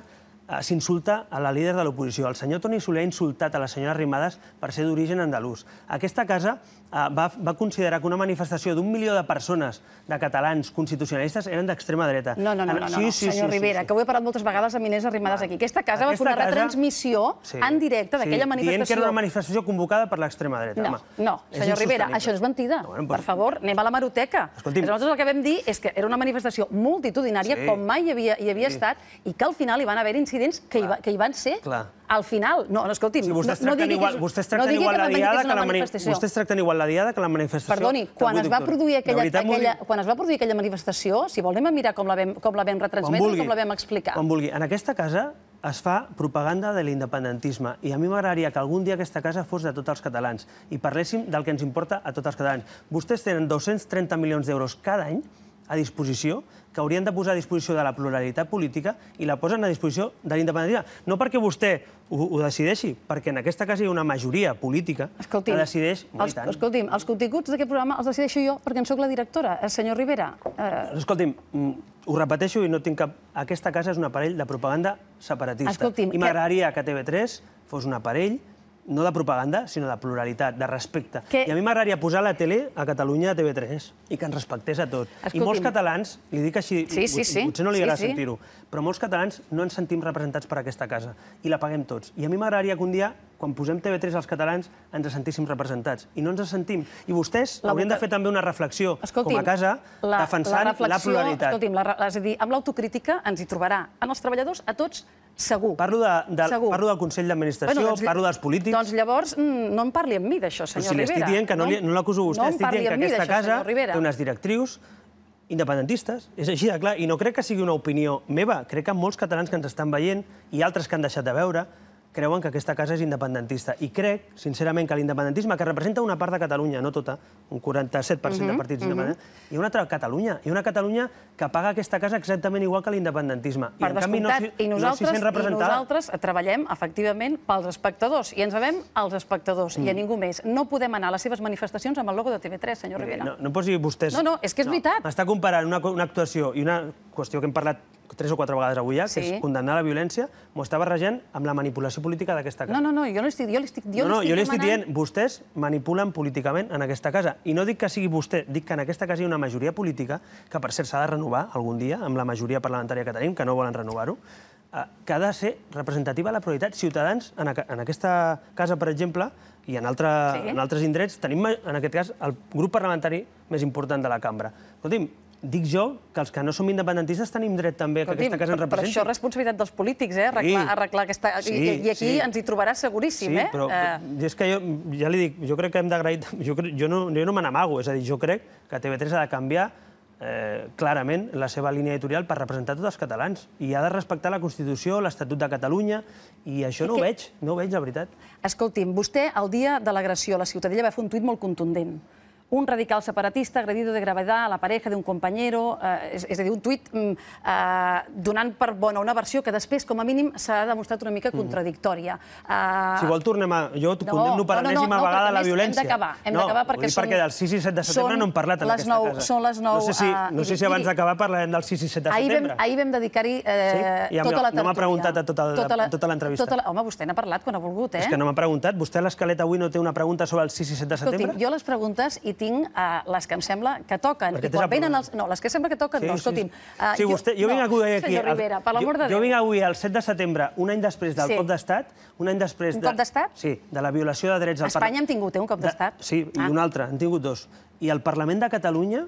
Eh, s'insulta a la líder de l'oposició. El senyor Toni Soler ha insultat a la senyora Arrimadas per ser d'origen andalús. Aquesta casa eh, va, va considerar que una manifestació d'un milió de persones, de catalans constitucionalistes, eren d'extrema dreta. No, no, no, no, no, sí, sí, senyor sí, Rivera, sí, sí. que ho he parlat moltes vegades amb Inés Arrimadas aquí. Aquesta casa Aquesta va fer una retransmissió en directe d'aquella sí, manifestació. Dient que era una manifestació convocada per l'extrema dreta. No, Home, no, senyor Rivera, això és mentida. No, bueno, Per favor, anem a la maroteca. Nosaltres el que vam dir és que era una manifestació multitudinària, sí. com mai hi havia, hi havia sí. estat, i que al final hi van haver incidents presidents que, hi, va, que hi van ser Clar. al final. No, no escolti'm, o vostès no, no digui igual, vostès no igual que la diada que la manifestació. Vostès tracten igual la diada que la manifestació. Perdoni, quan es, va produir aquella, aquella, quan es va produir aquella manifestació, si volem a mirar com la vam, com la vam retransmetre i com la vam explicar. Quan vulgui. En aquesta casa es fa propaganda de l'independentisme i a mi m'agradaria que algun dia aquesta casa fos de tots els catalans i parléssim del que ens importa a tots els catalans. Vostès tenen 230 milions d'euros cada any a disposició, que haurien de posar a disposició de la pluralitat política i la posen a disposició de l'independentisme. No perquè vostè ho, ho decideixi, perquè en aquesta casa hi ha una majoria política escolti'm, que decideix... Els, tant. escolti'm, els continguts d'aquest programa els decideixo jo perquè en sóc la directora, el senyor Rivera. Eh... Escolti'm, mm, ho repeteixo i no tinc cap... Aquesta casa és un aparell de propaganda separatista. Escolti'm, I m'agradaria que... que TV3 fos un aparell no de propaganda, sinó de pluralitat, de respecte. Que... I a mi m'agradaria posar la tele a Catalunya a TV3 eh, i que ens respectés a tot. Escolti'm. I molts catalans, li dic així, sí, sí, sí. potser no li agrada sí, sí. sentir-ho, però molts catalans no ens sentim representats per aquesta casa i la paguem tots. I a mi m'agradaria que un dia, quan posem TV3 als catalans, ens sentíssim representats. I no ens sentim. I vostès la haurien de fer també una reflexió escolti'm, com a casa la, defensant la, reflexió, la pluralitat. Escolti'm, la, és a dir, amb l'autocrítica ens hi trobarà. En els treballadors, a tots, Segur. Parlo, de, de, Segur. parlo del Consell d'Administració, bueno, doncs, parlo dels polítics... Doncs llavors mm, no em parli amb mi d'això, senyor Rivera. Si l'estic dient que no, no, no l'acuso vostè, no estic dient que aquesta casa té unes directrius independentistes, és així de clar, i no crec que sigui una opinió meva, crec que molts catalans que ens estan veient i altres que han deixat de veure creuen que aquesta casa és independentista. I crec, sincerament, que l'independentisme, que representa una part de Catalunya, no tota, un 47% uh -huh, de mhm, partits uh mhm. -huh. independents, hi ha una altra Catalunya, hi ha una Catalunya que paga aquesta casa exactament igual que l'independentisme. I, en canvi, no, i nosaltres, no I nosaltres treballem, efectivament, pels espectadors, i ens devem als espectadors, mm. i a mm. ningú més. No podem anar a les seves manifestacions amb el logo de TV3, senyor eh, Rivera. No, no posi vostès... No, no, és que és no, veritat. M'està comparant una, una actuació i una qüestió que hem parlat tres o quatre vegades avui ja, sí. que és condemnar la violència, m'ho està barrejant amb la manipulació política d'aquesta casa. No, no, no, jo l'estic jo estic, jo no, no, jo li estic demanant... dient, vostès manipulen políticament en aquesta casa. I no dic que sigui vostè, dic que en aquesta casa hi ha una majoria política, que per cert s'ha de renovar algun dia, amb la majoria parlamentària que tenim, que no volen renovar-ho, eh, que ha de ser representativa a la prioritat. Ciutadans, en, a, en aquesta casa, per exemple, i en, altre, sí. en altres indrets, tenim, en aquest cas, el grup parlamentari més important de la cambra. Escolti'm, dic jo que els que no som independentistes tenim dret també que aquesta casa ens representi. Per això és responsabilitat dels polítics, eh? arreglar, arreglar aquesta... Sí, I, I aquí sí. ens hi trobarà seguríssim. Sí, eh? però eh... és que jo, ja li dic, jo crec que hem d'agrair... Jo, jo no, jo no me n'amago, és a dir, jo crec que TV3 ha de canviar eh, clarament la seva línia editorial per representar tots els catalans. I ha de respectar la Constitució, l'Estatut de Catalunya, i això I no que... ho veig, no ho veig, la veritat. Escolti'm, vostè, el dia de l'agressió a la Ciutadella, va fer un tuit molt contundent un radical separatista agredido de gravedad a la pareja d'un compañero, eh, és, és a dir, un tuit mm, eh, donant per bona una versió que després, com a mínim, s'ha demostrat una mica mm-hmm. contradictòria. Eh, si vol, tornem a... Jo no, condemno per no, no, no, vegada la violència. Hem d'acabar, hem no, d'acabar perquè són... perquè del 6 i 7 de setembre no hem parlat en aquesta 9, casa. Són les 9... Eh, no sé si, no sé si abans d'acabar parlarem del 6 i 7 de setembre. Ahir vam, dedicar-hi eh, sí? tota la tertúlia. No m'ha preguntat a tota, tota, tota l'entrevista. Tota la... Home, vostè n'ha parlat quan ha volgut, eh? És que no m'ha preguntat. Vostè a l'escaleta avui no té una pregunta sobre el 6 i 7 de setembre? Escolti, jo les preguntes i tinc uh, les que em sembla que toquen. Perquè I quan venen els... No, les que sembla que toquen, sí, no, escolti'm. Sí, eh, sí. Uh, sí, vostè, jo, jo vinc no, avui aquí... Senyor Rivera, per l'amor de Déu. Jo vinc avui el 7 de setembre, un any després del sí. cop d'estat, un any després... Un de, cop d'estat? Sí, de la violació de drets... A Espanya par... hem tingut eh, un cop d'estat. Sí, i ah. un altre, han tingut dos. I el Parlament de Catalunya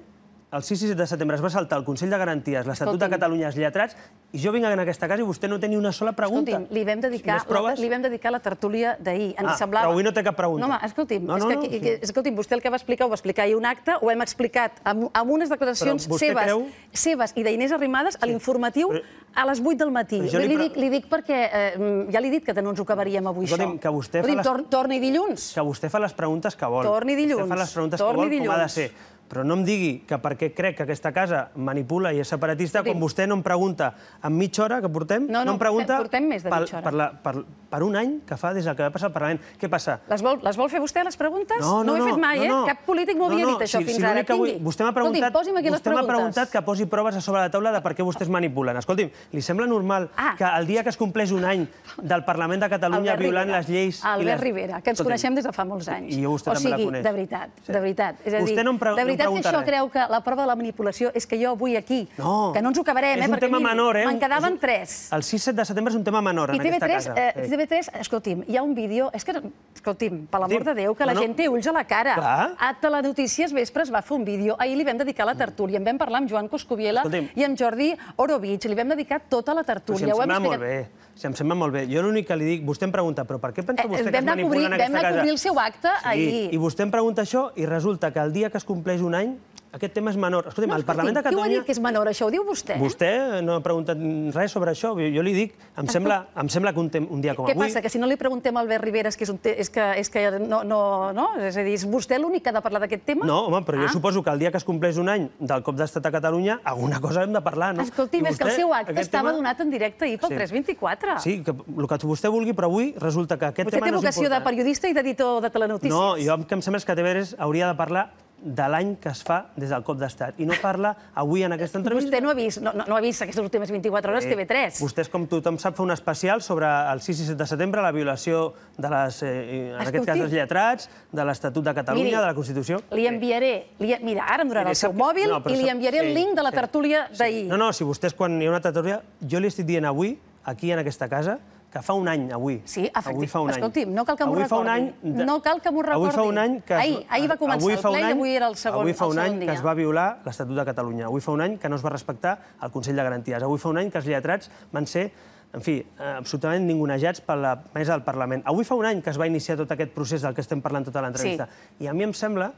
el 6 i 7 de setembre es va saltar el Consell de Garanties, l'Estatut de Catalunya, els lletrats, i jo vinc en aquesta casa i vostè no ni una sola pregunta. Escolti'm, li vam dedicar, la, li vam dedicar la tertúlia d'ahir. Ens ah, semblava... però avui no té cap pregunta. No, home, escolti'm, no, no, és que, no, no. vostè el que va explicar ho va explicar ahir un acte, ho hem explicat amb, amb unes declaracions seves, creu... seves i d'Inés Arrimadas a l'informatiu sí. a les 8 del matí. jo li, li, dic, li dic perquè eh, ja li he dit que no ens ho acabaríem avui, escolti'm, això. Que vostè fa les... Torni dilluns. Que vostè fa les preguntes que vol. Torni dilluns. Vostè fa les preguntes Torni que vol, dilluns. com ha de ser. Però no em digui que perquè crec que aquesta casa manipula i és separatista, quan vostè no em pregunta en mitja hora que portem... No, no, no em pregunta portem més de mitja hora. Per, la, per, per un any que fa des que va passar al Parlament. Què passa? Les vol, les vol fer vostè, les preguntes? No, no, no. No ho he fet mai, no, eh? no. eh? Cap polític m'ho havia no, dit, això, si, fins si ara. Tingui. Vostè m'ha preguntat, vostè preguntat que posi proves a sobre la taula de per què vostès manipulen. Escolti'm, li sembla normal ah. que el dia que es compleix un any del Parlament de Catalunya Albert violant Rivera. les lleis... Albert les... Rivera, que ens Escolti'm. coneixem des de fa molts anys. I jo vostè o sigui, també la coneix. de veritat, de veritat. És a dir, vostè no em pregunta veritat que això creu que la prova de la manipulació és que jo avui aquí, no. que no ens ho acabarem, és eh? un perquè, tema perquè menor, eh? Me'n quedaven tres. El 6-7 de setembre és un tema menor I en TV3, aquesta casa. Eh, TV3, escolti'm, hi ha un vídeo... És que, escolti'm, per l'amor sí. de Déu, que la gent no. gent té ulls a la cara. Clar. A Telenotícies Vespres va fer un vídeo. Ahir li vam dedicar la tertúlia. En vam parlar amb Joan Coscubiela escolti'm. i amb Jordi Orovich. Li vam dedicar tota la tertúlia. Però si em sembla molt bé. Si em sembla molt bé. Jo l'únic que li dic... Vostè em pregunta, però per què pensa eh, vostè eh, que es en aquesta casa? Vam de cobrir el seu acte sí, ahir. I vostè em pregunta això i resulta que el dia que es compleix un any aquest tema és menor. Escolta'm, no, el Parlament de Catalunya... Qui ho ha dit que és menor, això? Ho diu vostè? Vostè no ha preguntat res sobre això. Jo li dic, em sembla, em sembla que un, tem, un dia com Què avui... Què passa? Que si no li preguntem a Albert Rivera és que, és un te... és que, és que no, no, no? És a dir, és vostè l'únic que ha de parlar d'aquest tema? No, home, però ah. jo suposo que el dia que es compleix un any del cop d'estat a Catalunya, alguna cosa hem de parlar, no? Escolti, vostè, és que el seu acte estava tema... donat en directe ahir pel sí. 324. Sí, que el que vostè vulgui, però avui resulta que aquest vostè tema no és important. Vostè té vocació de periodista i d'editor de Telenotícies. No, jo el que em sembla és que TV3 hauria de parlar de l'any que es fa des del cop d'estat. I no parla avui en aquesta entrevista... Vostè no ha vist, no, no, ha vist aquestes últimes 24 hores eh, TV3. Vostès, com tothom sap, fa un especial sobre el 6 i 7 de setembre, la violació de les, eh, en Escolti. aquest cas, dels lletrats, de l'Estatut de Catalunya, Miri, de la Constitució... Li eh. enviaré... Li, mira, ara em donarà el seu mòbil no, i li enviaré sí, el link de la tertúlia sí, d'ahir. No, no, si vostès, quan hi ha una tertúlia... Jo li estic dient avui, aquí, en aquesta casa, que fa un any, avui. Sí, efectivament. Avui fa un Escolti'm, any. no cal que m'ho recordi. Any, de... No cal que m'ho recordi. Avui fa un any que... Ahir, ahir va començar avui el ple i avui era el segon, avui fa un any dia. que es va violar l'Estatut de Catalunya. Avui fa un any que no es va respectar el Consell de Garanties. Avui fa un any que els lletrats van ser en fi, eh, absolutament ningunejats per la mesa del Parlament. Avui fa un any que es va iniciar tot aquest procés del que estem parlant tota l'entrevista. Sí. I a mi em sembla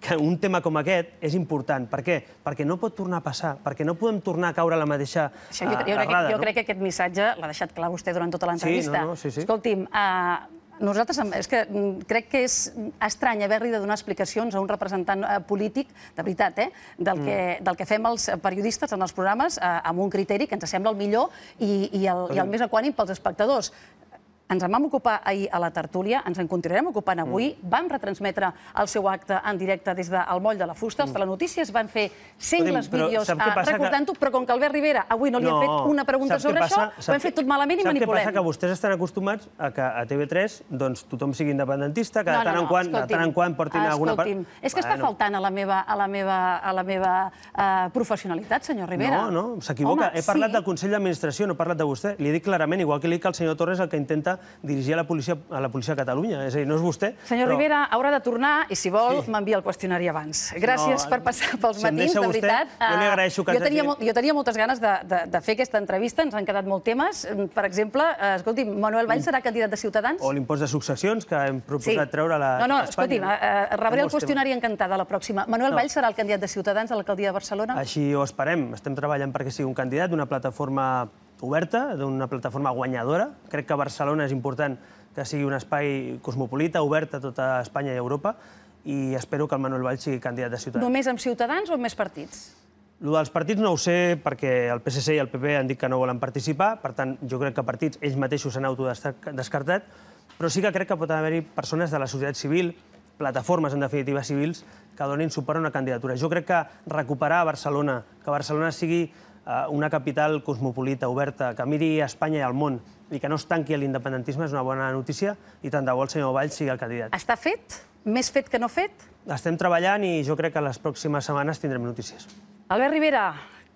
que un tema com aquest és important. Per què? Perquè no pot tornar a passar, perquè no podem tornar a caure a la mateixa Això, jo, eh, jo, crec, errada, jo no? crec que aquest missatge l'ha deixat clar vostè durant tota l'entrevista. Sí, no, no, sí, sí. Escolti'm, uh, nosaltres és que mm, crec que és estrany haver-li de donar explicacions a un representant eh, polític, de veritat, eh, del, que, mm. del que fem els periodistes en els programes amb un criteri que ens sembla el millor i, i, el, i el més equànim pels espectadors ens en vam ocupar ahir a la tertúlia, ens en continuarem ocupant avui. Mm. Vam retransmetre el seu acte en directe des del Moll de la Fusta. Els mm. telenotícies van fer sengles vídeos ah, recordant-ho, però com que Albert Rivera avui no li ha han fet una pregunta sobre això, ho hem fet tot malament i manipulem. Sap què passa? Que vostès estan acostumats a que a TV3 doncs, tothom sigui independentista, que de tant en quan, tant en portin alguna part... És que està faltant a la meva, a la meva, a la meva eh, professionalitat, senyor Rivera. No, no, s'equivoca. He parlat del Consell d'Administració, no he parlat de vostè. Li he dit clarament, igual que li dic que el senyor Torres el que intenta dirigir a la policia, a la policia de Catalunya. És a dir, no és vostè... Senyor però... Rivera, haurà de tornar i, si vol, sí. m'envia el qüestionari abans. Gràcies no, per passar pels si matins, de veritat. jo li agraeixo que... Ah, jo tenia, jo tenia moltes ganes de, de, de fer aquesta entrevista, ens han quedat molt temes. Mm, per exemple, eh, escolti, Manuel Valls mm. serà candidat de Ciutadans? O l'impost de successions, que hem proposat sí. treure a la... No, no, escolti, eh, eh rebré el qüestionari encantada la pròxima. Manuel no. Valls serà el candidat de Ciutadans a l'alcaldia de Barcelona? Així ho esperem. Estem treballant perquè sigui un candidat d'una plataforma oberta, d'una plataforma guanyadora. Crec que Barcelona és important que sigui un espai cosmopolita, obert a tota Espanya i Europa, i espero que el Manuel Valls sigui candidat de Ciutadans. Només amb Ciutadans o amb més partits? Lo dels partits no ho sé perquè el PSC i el PP han dit que no volen participar, per tant, jo crec que partits ells mateixos s'han autodescartat, però sí que crec que pot haver-hi persones de la societat civil, plataformes, en definitiva, civils, que donin suport a una candidatura. Jo crec que recuperar Barcelona, que Barcelona sigui Eh, una capital cosmopolita, oberta, que miri a Espanya i al món i que no es tanqui a l'independentisme és una bona notícia i tant de bo el senyor Valls sigui el candidat. Està fet? Més fet que no fet? Estem treballant i jo crec que les pròximes setmanes tindrem notícies. Albert Rivera,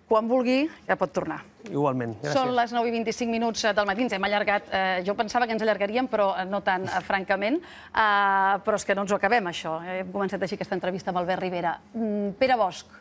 quan vulgui, ja pot tornar. Igualment, gràcies. Són les 9 i 25 minuts eh, del matí, ens hem allargat. Eh, jo pensava que ens allargaríem, però eh, no tant, eh, francament. Eh, però és que no ens ho acabem, això. Hem començat així aquesta entrevista amb Albert Rivera. Mm, Pere Bosch,